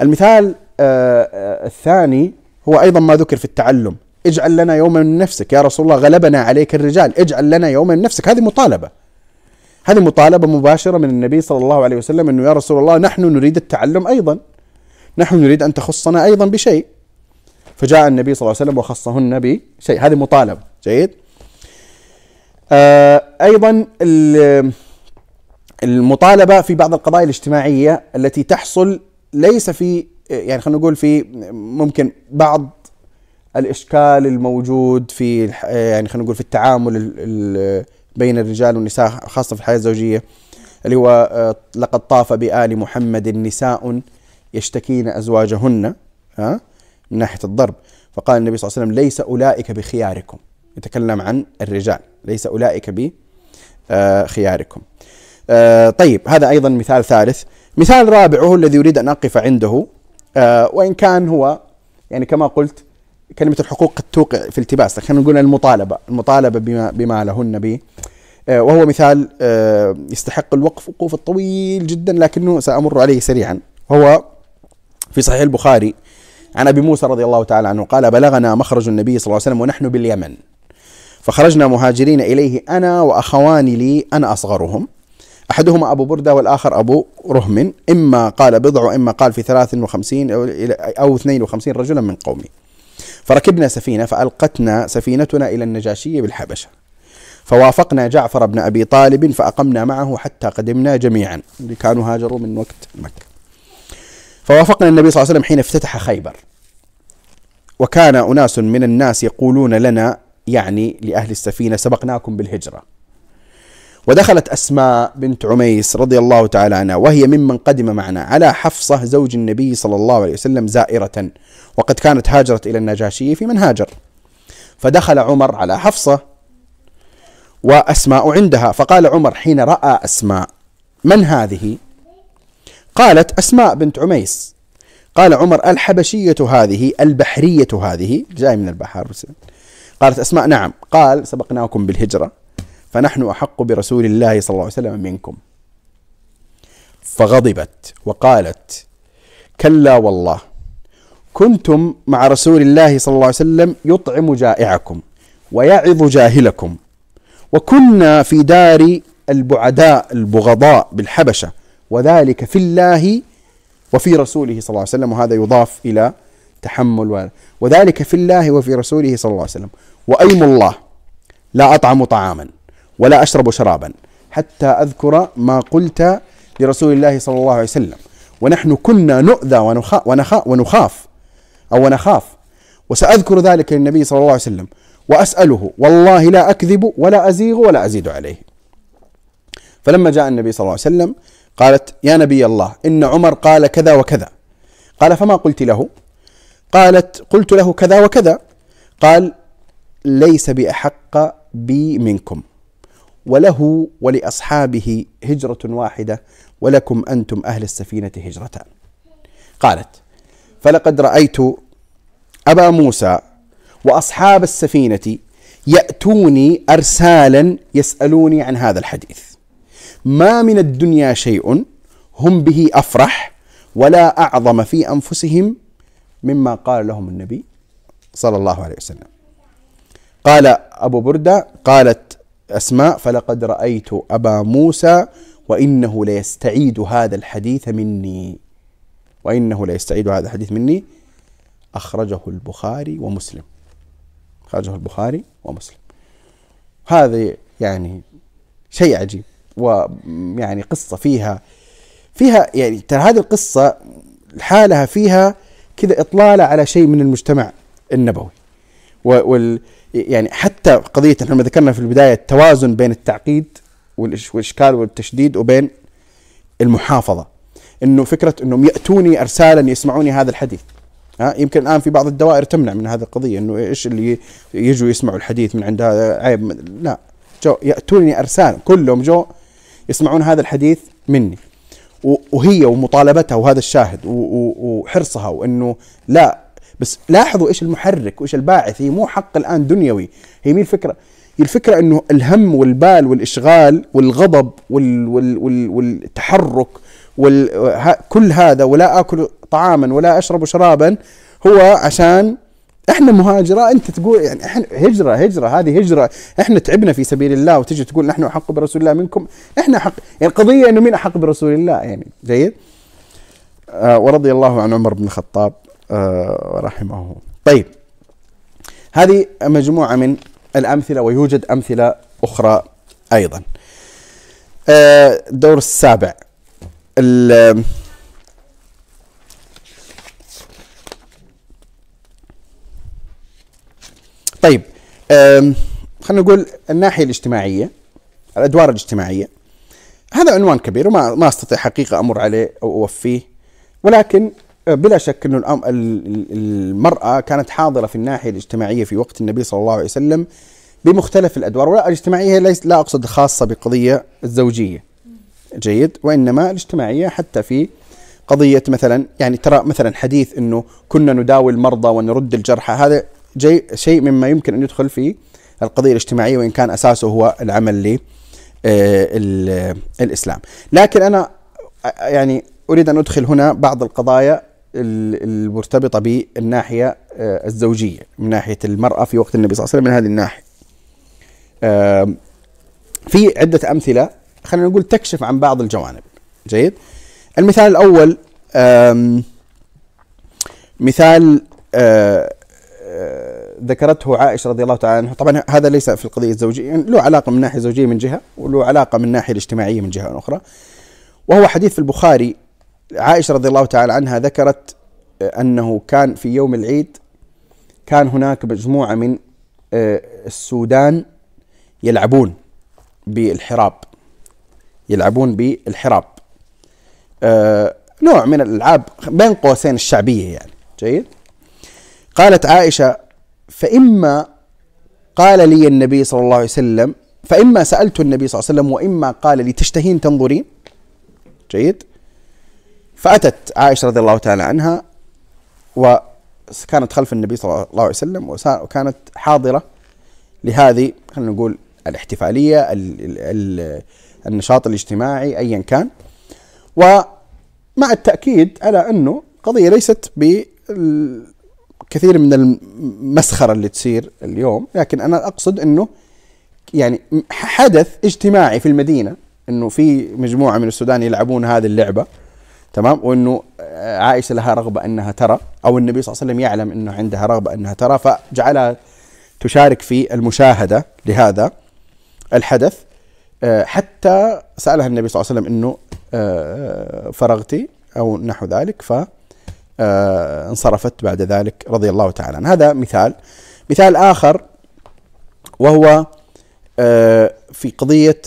A: المثال آه، آه، الثاني هو أيضا ما ذكر في التعلم اجعل لنا يوما من نفسك يا رسول الله غلبنا عليك الرجال اجعل لنا يوما من نفسك هذه مطالبة هذه مطالبة مباشرة من النبي صلى الله عليه وسلم أنه يا رسول الله نحن نريد التعلم أيضا نحن نريد أن تخصنا أيضا بشيء فجاء النبي صلى الله عليه وسلم وخصهن بشيء هذه مطالبة جيد آه أيضا المطالبة في بعض القضايا الاجتماعية التي تحصل ليس في يعني خلينا نقول في ممكن بعض الإشكال الموجود في يعني خلينا نقول في التعامل بين الرجال والنساء خاصة في الحياة الزوجية اللي هو آه، لقد طاف بآل محمد نساء يشتكين أزواجهن ها من ناحية الضرب فقال النبي صلى الله عليه وسلم ليس أولئك بخياركم يتكلم عن الرجال ليس أولئك بخياركم آه، آه، طيب هذا أيضا مثال ثالث مثال رابع هو الذي يريد أن أقف عنده وإن كان هو يعني كما قلت كلمة الحقوق قد توقع في التباس خلينا نقول المطالبة المطالبة بما, بما لهن به آه، وهو مثال آه، يستحق الوقف وقوف الطويل جدا لكنه سأمر عليه سريعا هو في صحيح البخاري عن أبي موسى رضي الله تعالى عنه قال بلغنا مخرج النبي صلى الله عليه وسلم ونحن باليمن فخرجنا مهاجرين إليه أنا وأخواني لي أنا أصغرهم أحدهما أبو بردة والآخر أبو رهم إما قال بضع وإما قال في ثلاث وخمسين أو, أو 52 رجلا من قومي فركبنا سفينة فألقتنا سفينتنا إلى النجاشية بالحبشة فوافقنا جعفر بن أبي طالب فأقمنا معه حتى قدمنا جميعا اللي كانوا هاجروا من وقت مكة فوافقنا النبي صلى الله عليه وسلم حين افتتح خيبر وكان أناس من الناس يقولون لنا يعني لأهل السفينة سبقناكم بالهجرة ودخلت أسماء بنت عميس رضي الله تعالى عنها وهي ممن قدم معنا على حفصة زوج النبي صلى الله عليه وسلم زائرة وقد كانت هاجرت إلى النجاشي في من هاجر فدخل عمر على حفصة وأسماء عندها فقال عمر حين رأى أسماء من هذه؟ قالت أسماء بنت عميس قال عمر الحبشية هذه البحرية هذه جاي من البحر قالت أسماء نعم قال سبقناكم بالهجرة فنحن أحق برسول الله صلى الله عليه وسلم منكم فغضبت وقالت كلا والله كنتم مع رسول الله صلى الله عليه وسلم يطعم جائعكم ويعظ جاهلكم وكنا في دار البعداء البغضاء بالحبشة وذلك في الله وفي رسوله صلى الله عليه وسلم وهذا يضاف إلى تحمل وذلك في الله وفي رسوله صلى الله عليه وسلم وأيم الله لا أطعم طعاما ولا أشرب شرابا حتى أذكر ما قلت لرسول الله صلى الله عليه وسلم ونحن كنا نؤذى ونخاف, ونخاف, أو نخاف وسأذكر ذلك للنبي صلى الله عليه وسلم وأسأله والله لا أكذب ولا أزيغ ولا أزيد عليه فلما جاء النبي صلى الله عليه وسلم قالت يا نبي الله إن عمر قال كذا وكذا قال فما قلت له قالت قلت له كذا وكذا قال ليس بأحق بي منكم وله ولأصحابه هجرة واحدة ولكم أنتم أهل السفينة هجرتان قالت فلقد رأيت أبا موسى وأصحاب السفينة يأتوني أرسالا يسألوني عن هذا الحديث ما من الدنيا شيء هم به أفرح ولا أعظم في أنفسهم مما قال لهم النبي صلى الله عليه وسلم قال أبو بردة قالت أسماء فلقد رأيت أبا موسى وإنه ليستعيد هذا الحديث مني وإنه ليستعيد هذا الحديث مني أخرجه البخاري ومسلم أخرجه البخاري ومسلم هذا يعني شيء عجيب ويعني قصة فيها فيها يعني ترى هذه القصة لحالها فيها كذا إطلالة على شيء من المجتمع النبوي وال يعني حتى قضية احنا ذكرنا في البداية التوازن بين التعقيد والإشكال والتشديد وبين المحافظة انه فكره انهم ياتوني ارسالا يسمعوني هذا الحديث ها يمكن الان في بعض الدوائر تمنع من هذه القضيه انه ايش اللي يجوا يسمعوا الحديث من عند هذا عيب لا جو ياتوني ارسال كلهم جو يسمعون هذا الحديث مني وهي ومطالبتها وهذا الشاهد وحرصها وانه لا بس لاحظوا ايش المحرك وايش الباعث هي مو حق الان دنيوي هي مين الفكره هي الفكره انه الهم والبال والاشغال والغضب وال وال وال والتحرك وال كل هذا ولا اكل طعاما ولا اشرب شرابا هو عشان احنا مهاجره انت تقول يعني احنا هجره هجره هذه هجره احنا تعبنا في سبيل الله وتجي تقول نحن احق برسول الله منكم احنا حق يعني القضيه انه مين احق برسول الله يعني جيد آه ورضي الله عن عمر بن الخطاب آه رحمه طيب هذه مجموعه من الامثله ويوجد امثله اخرى ايضا آه، الدور السابع طيب خلينا نقول الناحيه الاجتماعيه الادوار الاجتماعيه هذا عنوان كبير وما ما استطيع حقيقه امر عليه او اوفيه ولكن آه، بلا شك انه المراه كانت حاضره في الناحيه الاجتماعيه في وقت النبي صلى الله عليه وسلم بمختلف الادوار ولا الاجتماعيه ليس لا اقصد خاصه بقضيه الزوجيه جيد وانما الاجتماعيه حتى في قضيه مثلا يعني ترى مثلا حديث انه كنا نداوي المرضى ونرد الجرحى هذا جي شيء مما يمكن أن يدخل في القضية الاجتماعية وإن كان أساسه هو العمل آه، الاسلام لكن أنا يعني أريد أن أدخل هنا بعض القضايا المرتبطة بالناحية آه، الزوجية من ناحية المرأة في وقت النبي صلى الله عليه وسلم من هذه الناحية آه، في عدة أمثلة خلينا نقول تكشف عن بعض الجوانب جيد المثال الأول مثال ذكرته عائشه رضي الله تعالى عنها طبعا هذا ليس في القضيه الزوجيه يعني له علاقه من ناحيه زوجيه من جهه وله علاقه من الناحيه الاجتماعيه من جهه اخرى وهو حديث في البخاري عائشه رضي الله تعالى عنها ذكرت آه، انه كان في يوم العيد كان هناك مجموعه من آه، السودان يلعبون بالحراب يلعبون بالحراب آه، نوع من الالعاب بين قوسين الشعبيه يعني جيد قالت عائشة فإما قال لي النبي صلى الله عليه وسلم فإما سألت النبي صلى الله عليه وسلم وإما قال لي تشتهين تنظرين جيد فأتت عائشة رضي الله تعالى عنها وكانت خلف النبي صلى الله عليه وسلم وكانت حاضرة لهذه خلينا نقول الاحتفالية النشاط الاجتماعي أيا كان ومع التأكيد على أنه قضية ليست بال كثير من المسخره اللي تصير اليوم لكن انا اقصد انه يعني حدث اجتماعي في المدينه انه في مجموعه من السودان يلعبون هذه اللعبه تمام وانه عائشه لها رغبه انها ترى او النبي صلى الله عليه وسلم يعلم انه عندها رغبه انها ترى فجعلها تشارك في المشاهده لهذا الحدث آه، حتى سالها النبي صلى الله عليه وسلم انه آه، فرغتي او نحو ذلك ف آه، انصرفت بعد ذلك رضي الله تعالى عنها هذا مثال مثال آخر وهو آه، في قضية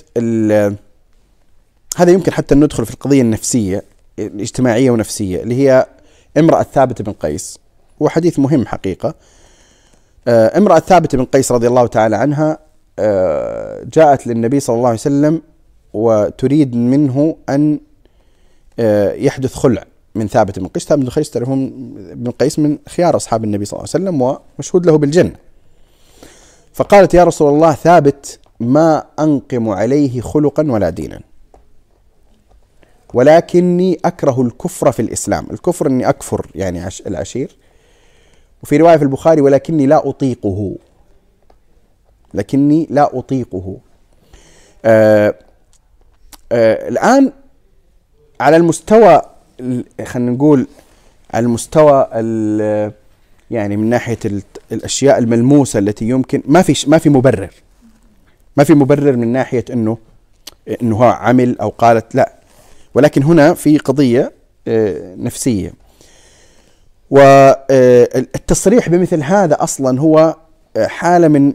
A: هذا يمكن حتى ندخل في القضية النفسية الاجتماعية ونفسية اللي هي امرأة ثابت بن قيس وحديث مهم حقيقة آه، امرأة ثابت بن قيس رضي الله تعالى عنها جاءت للنبي صلى الله عليه وسلم وتريد منه أن يحدث خلع من ثابت بن قيس ثابت بن قيس تعرفون بن قيس من خيار أصحاب النبي صلى الله عليه وسلم ومشهود له بالجنة فقالت يا رسول الله ثابت ما أنقم عليه خلقا ولا دينا ولكني أكره الكفر في الإسلام الكفر أني أكفر يعني العشير وفي رواية في البخاري ولكني لا أطيقه لكني لا أطيقه آآ آه، آآ آه، الآن على المستوى خلينا نقول على المستوى يعني من ناحيه الاشياء الملموسه التي يمكن ما في ما في مبرر ما في مبرر من ناحيه انه انه هو عمل او قالت لا ولكن هنا في قضيه آه، نفسيه والتصريح آه، بمثل هذا اصلا هو آه، حاله من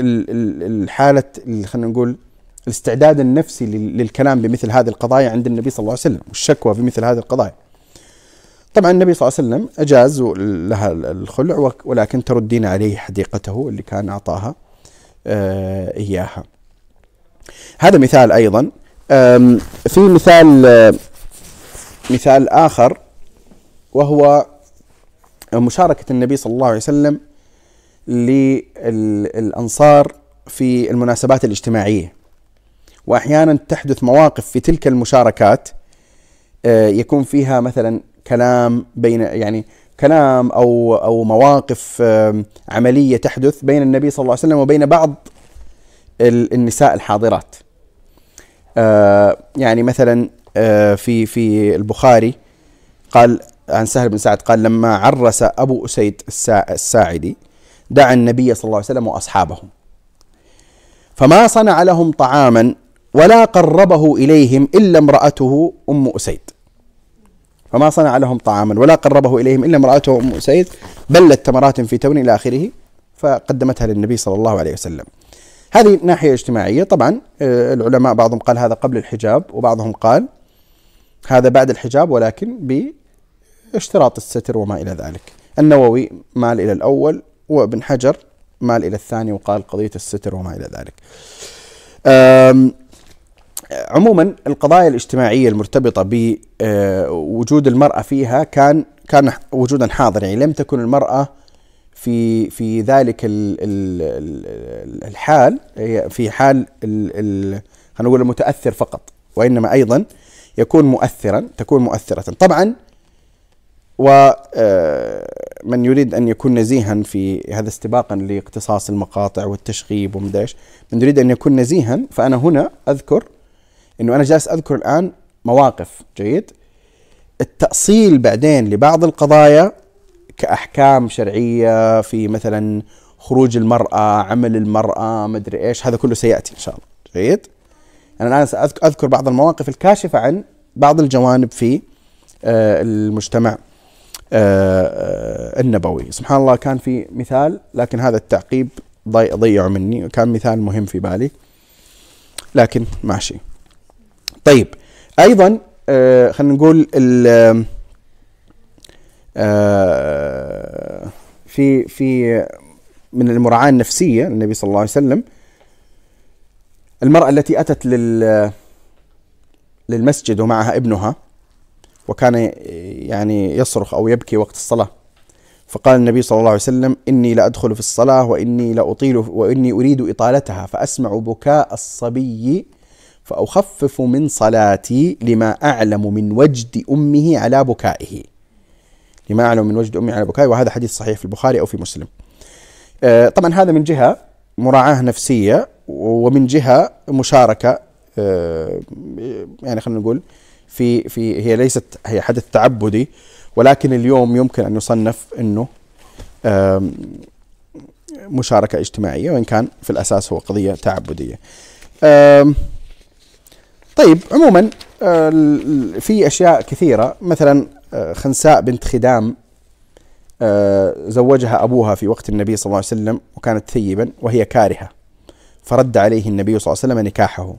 A: الحاله خلينا نقول الاستعداد النفسي للكلام بمثل هذه القضايا عند النبي صلى الله عليه وسلم والشكوى في مثل هذه القضايا طبعا النبي صلى الله عليه وسلم أجاز لها الخلع ولكن تردين عليه حديقته اللي كان أعطاها آه، إياها هذا مثال أيضا في مثال مثال آخر وهو مشاركة النبي صلى الله عليه وسلم للأنصار في المناسبات الاجتماعية واحيانا تحدث مواقف في تلك المشاركات آه، يكون فيها مثلا كلام بين يعني كلام او او مواقف آه، عمليه تحدث بين النبي صلى الله عليه وسلم وبين بعض النساء الحاضرات. آه، يعني مثلا في في البخاري قال عن سهل بن سعد قال لما عرس ابو اسيد الساعدي دعا النبي صلى الله عليه وسلم واصحابه فما صنع لهم طعاما ولا قربه إليهم إلا امرأته أم أسيد فما صنع لهم طعاما ولا قربه إليهم إلا امرأته أم أسيد بلت تمرات في تون إلى آخره فقدمتها للنبي صلى الله عليه وسلم هذه ناحية اجتماعية طبعا آه، العلماء بعضهم قال هذا قبل الحجاب وبعضهم قال هذا بعد الحجاب ولكن باشتراط الستر وما إلى ذلك النووي مال إلى الأول وابن حجر مال إلى الثاني وقال قضية الستر وما إلى ذلك عموما القضايا الاجتماعية المرتبطة بوجود المرأة فيها كان كان وجودا حاضرا يعني لم تكن المرأة في في ذلك الحال في حال خلينا نقول المتأثر فقط وإنما أيضا يكون مؤثرا تكون مؤثرة طبعا ومن آه، يريد أن يكون نزيها في هذا استباقا لاقتصاص المقاطع والتشغيب ومدايش من يريد أن يكون نزيها فأنا هنا أذكر انه انا جالس اذكر الان مواقف جيد التأصيل بعدين لبعض القضايا كأحكام شرعية في مثلا خروج المرأة عمل المرأة مدري إيش هذا كله سيأتي إن شاء الله جيد أنا الآن سأذكر بعض المواقف الكاشفة عن بعض الجوانب في آه، المجتمع آه، آه، النبوي سبحان الله كان في مثال لكن هذا التعقيب ضيعوا مني كان مثال مهم في بالي لكن ماشي طيب ايضا آه، خلينا نقول ال آه، في في من المراعاة النفسية للنبي صلى الله عليه وسلم المرأة التي أتت لل للمسجد ومعها ابنها وكان يعني يصرخ أو يبكي وقت الصلاة فقال النبي صلى الله عليه وسلم إني لأدخل في الصلاة وإني لأطيل وإني أريد إطالتها فأسمع بكاء الصبي فأخفف من صلاتي لما أعلم من وجد أمه على بكائه لما أعلم من وجد أمي على بكائه وهذا حديث صحيح في البخاري أو في مسلم آه، طبعا هذا من جهة مراعاة نفسية ومن جهة مشاركة آه، يعني خلينا نقول في في هي ليست هي حدث تعبدي ولكن اليوم يمكن ان يصنف انه مشاركه اجتماعيه وان كان في الاساس هو قضيه تعبديه. طيب عموما آه، في اشياء كثيره مثلا آه، خنساء بنت خدام آه، زوجها ابوها في وقت النبي صلى الله عليه وسلم وكانت ثيبا وهي كارهه فرد عليه النبي صلى الله عليه وسلم نكاحه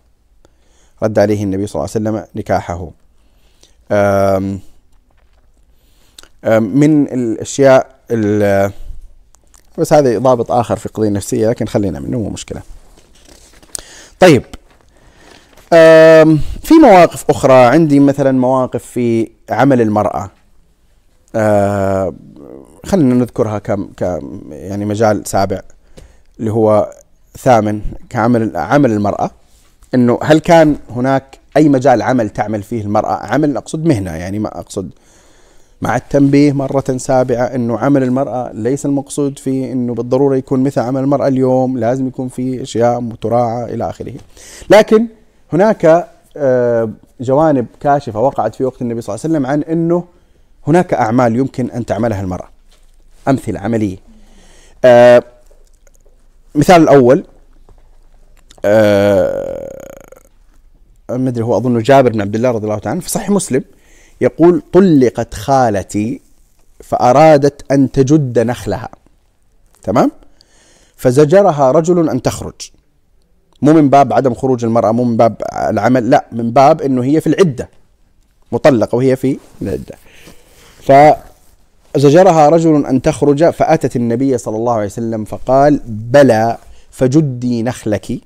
A: رد عليه النبي صلى الله عليه وسلم نكاحه من الاشياء بس هذا ضابط اخر في قضيه نفسيه لكن خلينا منه مو مشكله طيب في مواقف أخرى عندي مثلا مواقف في عمل المرأة أه، خلينا نذكرها كم يعني مجال سابع اللي هو ثامن كعمل عمل المرأة انه هل كان هناك اي مجال عمل تعمل فيه المرأة عمل اقصد مهنة يعني ما اقصد مع التنبيه مرة سابعة انه عمل المرأة ليس المقصود فيه انه بالضرورة يكون مثل عمل المرأة اليوم لازم يكون في اشياء متراعة الى اخره لكن هناك آه، جوانب كاشفه وقعت في وقت النبي صلى الله عليه وسلم عن انه هناك اعمال يمكن ان تعملها المراه امثله عمليه آه، مثال الاول آه، ما ادري هو أظن جابر بن عبد الله رضي الله تعالى عنه في صحيح مسلم يقول طلقت خالتي فارادت ان تجد نخلها تمام فزجرها رجل ان تخرج مو من باب عدم خروج المرأة مو من باب العمل لا من باب أنه هي في العدة مطلقة وهي في العدة فزجرها رجل أن تخرج فأتت النبي صلى الله عليه وسلم فقال بلى فجدي نخلك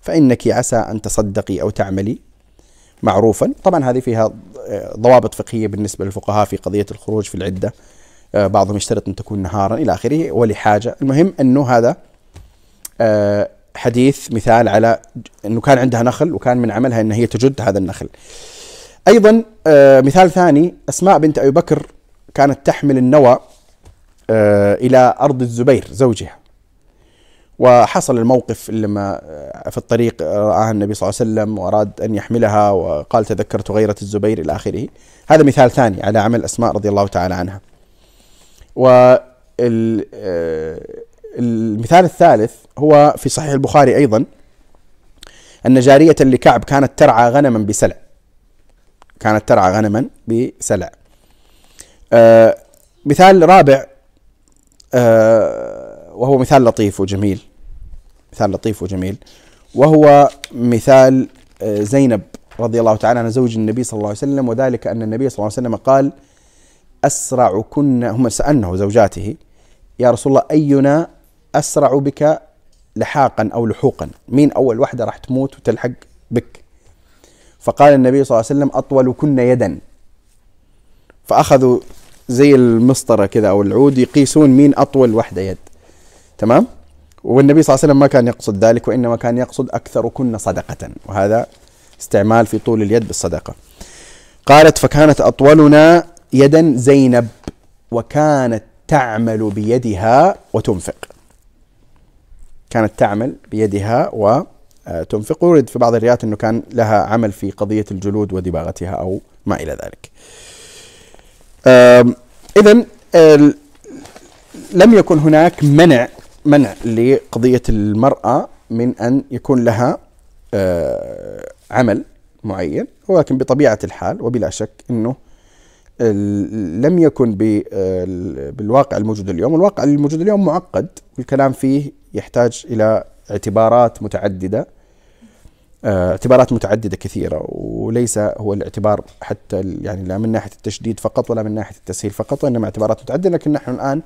A: فإنك عسى أن تصدقي أو تعملي معروفا طبعا هذه فيها ضوابط فقهية بالنسبة للفقهاء في قضية الخروج في العدة آه، بعضهم يشترط أن تكون نهارا إلى آخره ولحاجة المهم أنه هذا آه، حديث مثال على انه كان عندها نخل وكان من عملها ان هي تجد هذا النخل. ايضا آه، مثال ثاني اسماء بنت ابي بكر كانت تحمل النوى آه، الى ارض الزبير زوجها. وحصل الموقف لما آه، في الطريق رآها النبي صلى الله عليه وسلم وأراد أن يحملها وقال تذكرت غيرة الزبير إلى آخره هذا مثال ثاني على عمل أسماء رضي الله تعالى عنها و المثال الثالث هو في صحيح البخاري أيضا أن جارية لكعب كانت ترعى غنما بسلع كانت ترعى غنما بسلع آه مثال رابع آه وهو مثال لطيف وجميل مثال لطيف وجميل وهو مثال آه زينب رضي الله تعالى عنها زوج النبي صلى الله عليه وسلم وذلك أن النبي صلى الله عليه وسلم قال أسرع كنا هم سألنه زوجاته يا رسول الله أينا أسرع بك لحاقا أو لحوقا مين أول واحدة راح تموت وتلحق بك فقال النبي صلى الله عليه وسلم أطول كنا يدا فأخذوا زي المسطرة كذا أو العود يقيسون مين أطول واحدة يد تمام والنبي صلى الله عليه وسلم ما كان يقصد ذلك وإنما كان يقصد أكثر كنا صدقة وهذا استعمال في طول اليد بالصدقة قالت فكانت أطولنا يدا زينب وكانت تعمل بيدها وتنفق كانت تعمل بيدها وتنفق آه، ورد في بعض الروايات أنه كان لها عمل في قضية الجلود ودباغتها أو ما إلى ذلك إذا لم يكن هناك منع منع لقضية المرأة من أن يكون لها آه، عمل معين ولكن بطبيعة الحال وبلا شك أنه لم يكن آه، بالواقع الموجود اليوم الواقع الموجود اليوم معقد والكلام فيه يحتاج الى اعتبارات متعدده آه، اعتبارات متعدده كثيره وليس هو الاعتبار حتى يعني لا من ناحيه التشديد فقط ولا من ناحيه التسهيل فقط وانما اعتبارات متعدده لكن نحن الان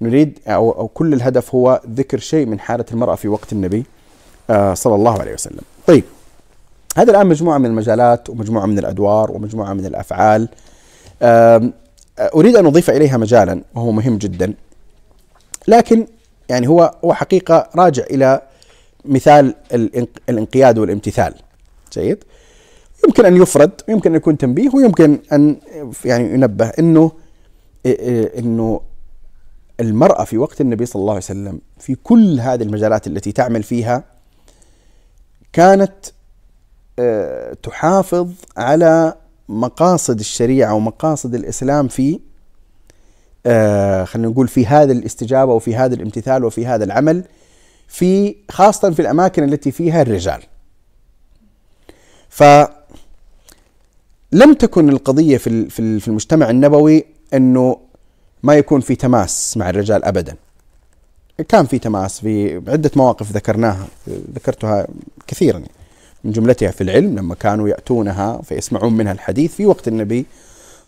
A: نريد او, أو كل الهدف هو ذكر شيء من حاله المراه في وقت النبي آه، صلى الله عليه وسلم. طيب هذا الان مجموعه من المجالات ومجموعه من الادوار ومجموعه من الافعال اريد ان اضيف اليها مجالا وهو مهم جدا لكن يعني هو هو حقيقة راجع إلى مثال الانقياد والامتثال جيد يمكن أن يفرد ويمكن أن يكون تنبيه ويمكن أن يعني ينبه أنه أنه المرأة في وقت النبي صلى الله عليه وسلم في كل هذه المجالات التي تعمل فيها كانت آه، تحافظ على مقاصد الشريعة ومقاصد الإسلام في آه، خلينا نقول في هذه الاستجابه وفي هذا الامتثال وفي هذا العمل في خاصه في الاماكن التي فيها الرجال. فلم تكن القضيه في في المجتمع النبوي انه ما يكون في تماس مع الرجال ابدا. كان في تماس في عده مواقف ذكرناها ذكرتها كثيرا من جملتها في العلم لما كانوا ياتونها فيسمعون منها الحديث في وقت النبي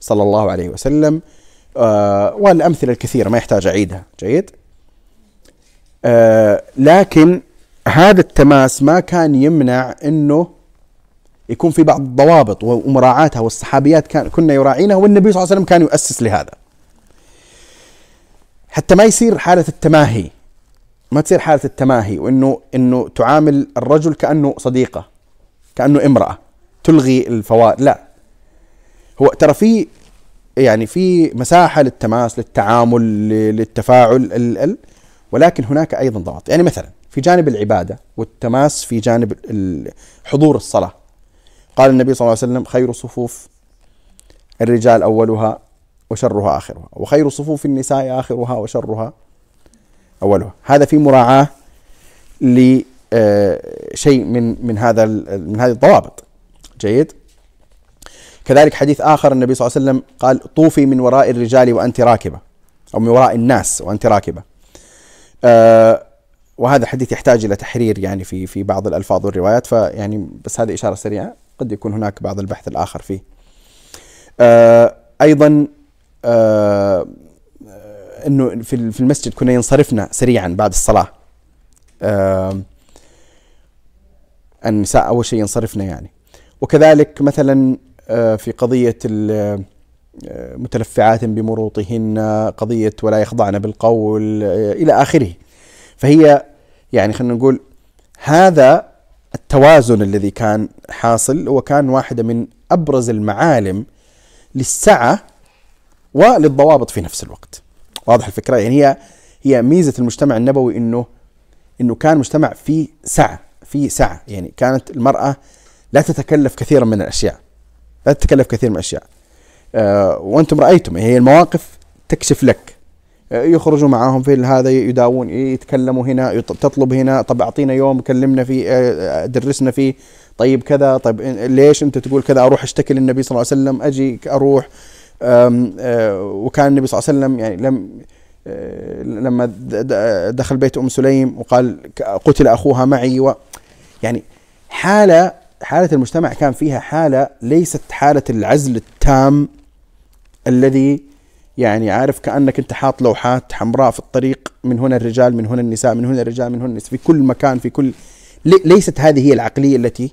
A: صلى الله عليه وسلم آه، والأمثلة الكثيرة ما يحتاج أعيدها جيد آه لكن هذا التماس ما كان يمنع أنه يكون في بعض الضوابط ومراعاتها والصحابيات كان كنا يراعينها والنبي صلى الله عليه وسلم كان يؤسس لهذا حتى ما يصير حالة التماهي ما تصير حالة التماهي وانه انه تعامل الرجل كانه صديقة كانه امرأة تلغي الفوائد لا هو ترى في يعني في مساحه للتماس للتعامل للتفاعل ال ال ولكن هناك ايضا ضغط يعني مثلا في جانب العباده والتماس في جانب حضور الصلاه قال النبي صلى الله عليه وسلم خير صفوف الرجال اولها وشرها اخرها وخير صفوف النساء اخرها وشرها اولها هذا في مراعاه لشيء آه، من من هذا من هذه الضوابط جيد كذلك حديث آخر النبي صلى الله عليه وسلم قال طوفي من وراء الرجال وأنت راكبة أو من وراء الناس وأنت راكبة آه وهذا حديث يحتاج إلى تحرير يعني في في بعض الألفاظ والروايات فيعني بس هذه إشارة سريعة قد يكون هناك بعض البحث الآخر فيه آه أيضا آه انه في في المسجد كنا ينصرفنا سريعا بعد الصلاه آه النساء اول شيء ينصرفنا يعني وكذلك مثلا آه، في قضية آه، متلفعات بمروطهن قضية ولا يخضعن بالقول آه، إلى آخره فهي يعني خلينا نقول هذا التوازن الذي كان حاصل وكان واحدة من أبرز المعالم للسعة وللضوابط في نفس الوقت واضح الفكرة يعني هي هي ميزة المجتمع النبوي أنه أنه كان مجتمع فيه سعة فيه سعة يعني كانت المرأة لا تتكلف كثيرا من الأشياء لا تتكلف كثير من الأشياء آه، وأنتم رأيتم هي المواقف تكشف لك آه، يخرجوا معاهم في هذا يداوون يتكلموا هنا تطلب هنا طب اعطينا يوم كلمنا فيه آه، درسنا فيه طيب كذا طيب ليش انت تقول كذا اروح اشتكي للنبي صلى الله عليه وسلم اجي اروح وكان النبي صلى الله عليه وسلم يعني لم لما دخل بيت ام سليم وقال قتل اخوها معي و يعني حاله حالة المجتمع كان فيها حالة ليست حالة العزل التام الذي يعني عارف كأنك أنت حاط لوحات حمراء في الطريق من هنا الرجال من هنا النساء من هنا الرجال من هنا النساء في كل مكان في كل ليست هذه هي العقلية التي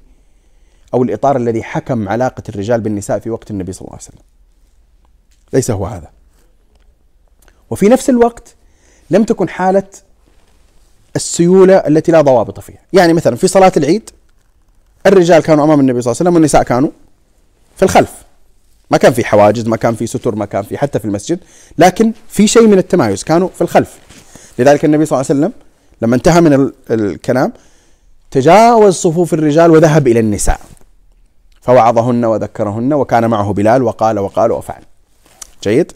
A: أو الإطار الذي حكم علاقة الرجال بالنساء في وقت النبي صلى الله عليه وسلم ليس هو هذا وفي نفس الوقت لم تكن حالة السيولة التي لا ضوابط فيها يعني مثلا في صلاة العيد الرجال كانوا امام النبي صلى الله عليه وسلم والنساء كانوا في الخلف ما كان في حواجز ما كان في ستر ما كان في حتى في المسجد لكن في شيء من التمايز كانوا في الخلف لذلك النبي صلى الله عليه وسلم لما انتهى من الكلام تجاوز صفوف الرجال وذهب الى النساء فوعظهن وذكرهن وكان معه بلال وقال وقال وفعل جيد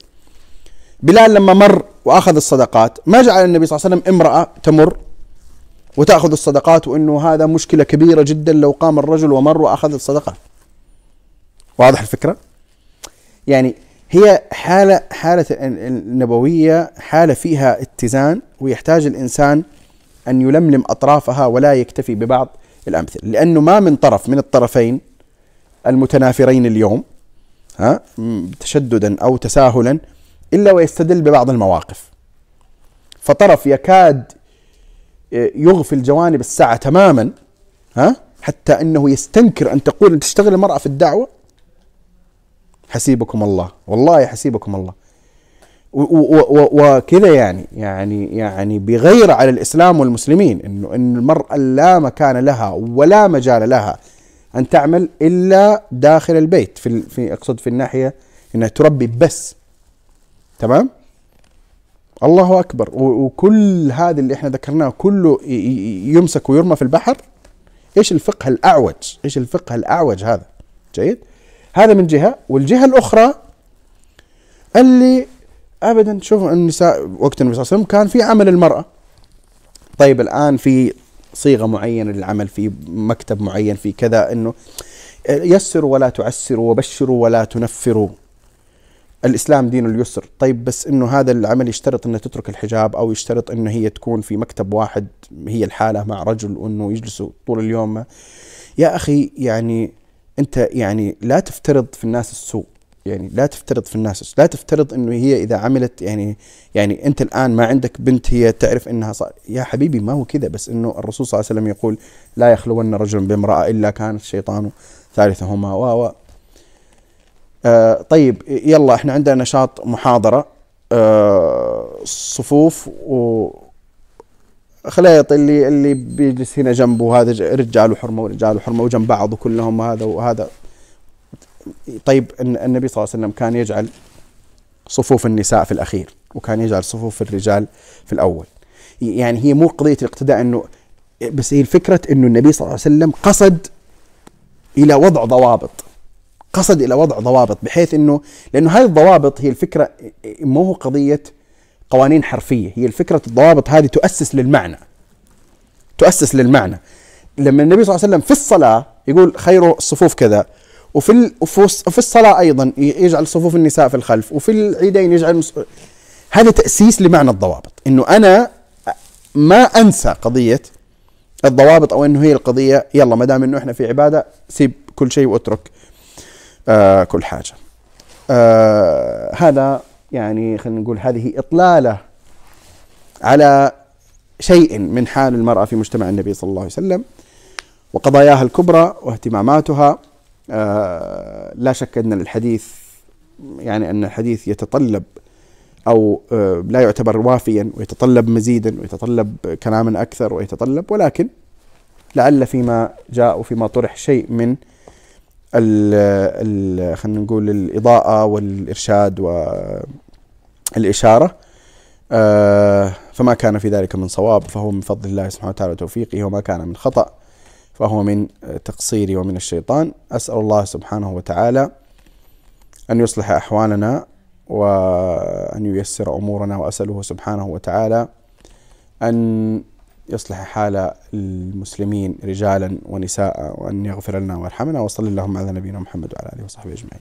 A: بلال لما مر واخذ الصدقات ما جعل النبي صلى الله عليه وسلم امراه تمر وتأخذ الصدقات وأنه هذا مشكلة كبيرة جدا لو قام الرجل ومر وأخذ الصدقات. واضح الفكرة؟ يعني هي حالة حالة النبوية حالة فيها اتزان ويحتاج الإنسان أن يلملم أطرافها ولا يكتفي ببعض الأمثلة لأنه ما من طرف من الطرفين المتنافرين اليوم ها تشددا أو تساهلا إلا ويستدل ببعض المواقف فطرف يكاد يغفل جوانب الساعة تماما ها حتى أنه يستنكر أن تقول أن تشتغل المرأة في الدعوة حسيبكم الله والله حسيبكم الله وكذا يعني يعني يعني بغير على الاسلام والمسلمين انه ان المراه لا مكان لها ولا مجال لها ان تعمل الا داخل البيت في في اقصد في الناحيه انها تربي بس تمام الله اكبر وكل هذا اللي احنا ذكرناه كله يمسك ويرمى في البحر ايش الفقه الاعوج ايش الفقه الاعوج هذا جيد هذا من جهه والجهه الاخرى اللي ابدا شوف النساء وقت النبي صلى الله عليه وسلم كان في عمل المراه طيب الان في صيغه معينه للعمل في مكتب معين في كذا انه يسروا ولا تعسروا وبشروا ولا تنفروا الاسلام دين اليسر طيب بس انه هذا العمل يشترط انه تترك الحجاب او يشترط انه هي تكون في مكتب واحد هي الحاله مع رجل وانه يجلسوا طول اليوم يا اخي يعني انت يعني لا تفترض في الناس السوء يعني لا تفترض في الناس لا تفترض انه هي اذا عملت يعني يعني انت الان ما عندك بنت هي تعرف انها صار يا حبيبي ما هو كذا بس انه الرسول صلى الله عليه وسلم يقول لا يخلون رجل بامراه الا كانت الشيطان ثالثهما و آه طيب يلا احنا عندنا نشاط محاضرة آه صفوف و خليط اللي اللي بيجلس هنا جنبه هذا رجال وحرمه ورجال وحرمه وجنب بعض وكلهم هذا وهذا طيب النبي صلى الله عليه وسلم كان يجعل صفوف النساء في الاخير وكان يجعل صفوف الرجال في الاول يعني هي مو قضيه الاقتداء انه بس هي الفكره انه النبي صلى الله عليه وسلم قصد الى وضع ضوابط قصد الى وضع ضوابط بحيث انه لانه هذه الضوابط هي الفكره مو هو قضيه قوانين حرفيه هي الفكره الضوابط هذه تؤسس للمعنى تؤسس للمعنى لما النبي صلى الله عليه وسلم في الصلاه يقول خير الصفوف كذا وفي وفي الصلاه ايضا يجعل صفوف النساء في الخلف وفي العيدين يجعل هذا تاسيس لمعنى الضوابط انه انا ما انسى قضيه الضوابط او انه هي القضيه يلا ما دام انه احنا في عباده سيب كل شيء واترك آه كل حاجه آه هذا يعني خلينا نقول هذه اطلاله على شيء من حال المراه في مجتمع النبي صلى الله عليه وسلم وقضاياها الكبرى واهتماماتها آه لا شك ان الحديث يعني ان الحديث يتطلب او آه، لا يعتبر وافيا ويتطلب مزيدا ويتطلب كلاما اكثر ويتطلب ولكن لعل فيما جاء وفيما طرح شيء من خلينا نقول الإضاءة والإرشاد والإشارة آه فما كان في ذلك من صواب فهو من فضل الله سبحانه وتعالى وتوفيقه وما كان من خطأ فهو من تقصيري ومن الشيطان أسأل الله سبحانه وتعالى أن يصلح أحوالنا وأن ييسر أمورنا وأسأله سبحانه وتعالى أن يصلح حال المسلمين رجالا ونساء وأن يغفر لنا ويرحمنا وصلى اللهم على نبينا محمد وعلى آله وصحبه أجمعين